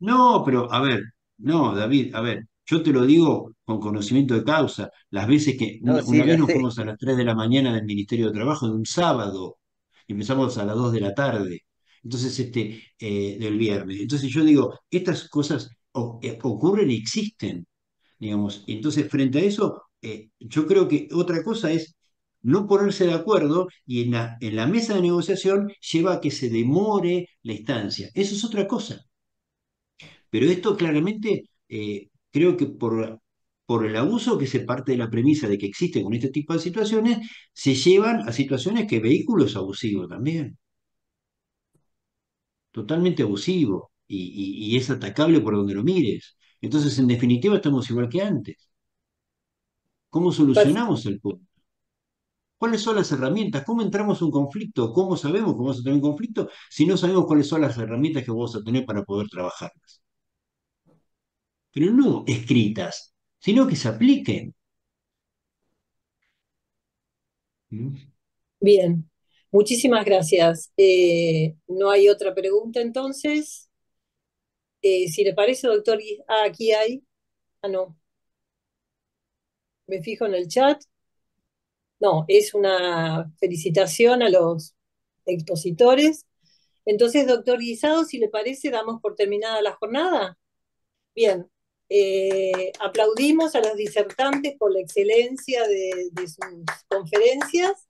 No, pero a ver, no, David, a ver, yo te lo digo con conocimiento de causa. Las veces que una, vez nos fuimos a las 3 de la mañana del Ministerio de Trabajo, de un sábado, y empezamos a las 2 de la tarde, entonces este, eh, del viernes. Entonces yo digo, estas cosas eh, ocurren y existen, digamos. Entonces, frente a eso, eh, yo creo que otra cosa es no ponerse de acuerdo y en la mesa de negociación lleva a que se demore la instancia. Eso es otra cosa. Pero esto claramente eh, creo que por, por el abuso que se parte de la premisa de que existen con este tipo de situaciones, se llevan a situaciones que vehículos abusivos también. Totalmente abusivo y, es atacable por donde lo mires. Entonces, en definitiva, estamos igual que antes. ¿Cómo solucionamos el punto? ¿Cuáles son las herramientas? ¿Cómo entramos en un conflicto? ¿Cómo sabemos cómo vamos a tener un conflicto si no sabemos cuáles son las herramientas que vamos a tener para poder trabajarlas? pero no escritas, sino que se apliquen. ¿Mm? Bien, muchísimas gracias. Eh, no hay otra pregunta entonces. Eh, si le parece, doctor, ah, aquí hay. Ah, no. Me fijo en el chat. No, es una felicitación a los expositores. Entonces, doctor Guisado, si le parece, damos por terminada la jornada. Bien, eh, aplaudimos a los disertantes por la excelencia de, sus conferencias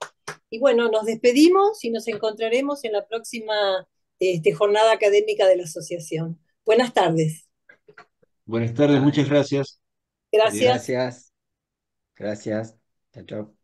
y bueno, nos despedimos y nos encontraremos en la próxima este, jornada académica de la asociación. Buenas tardes. Buenas tardes, muchas gracias. Gracias. Gracias. Gracias. Chao, chao.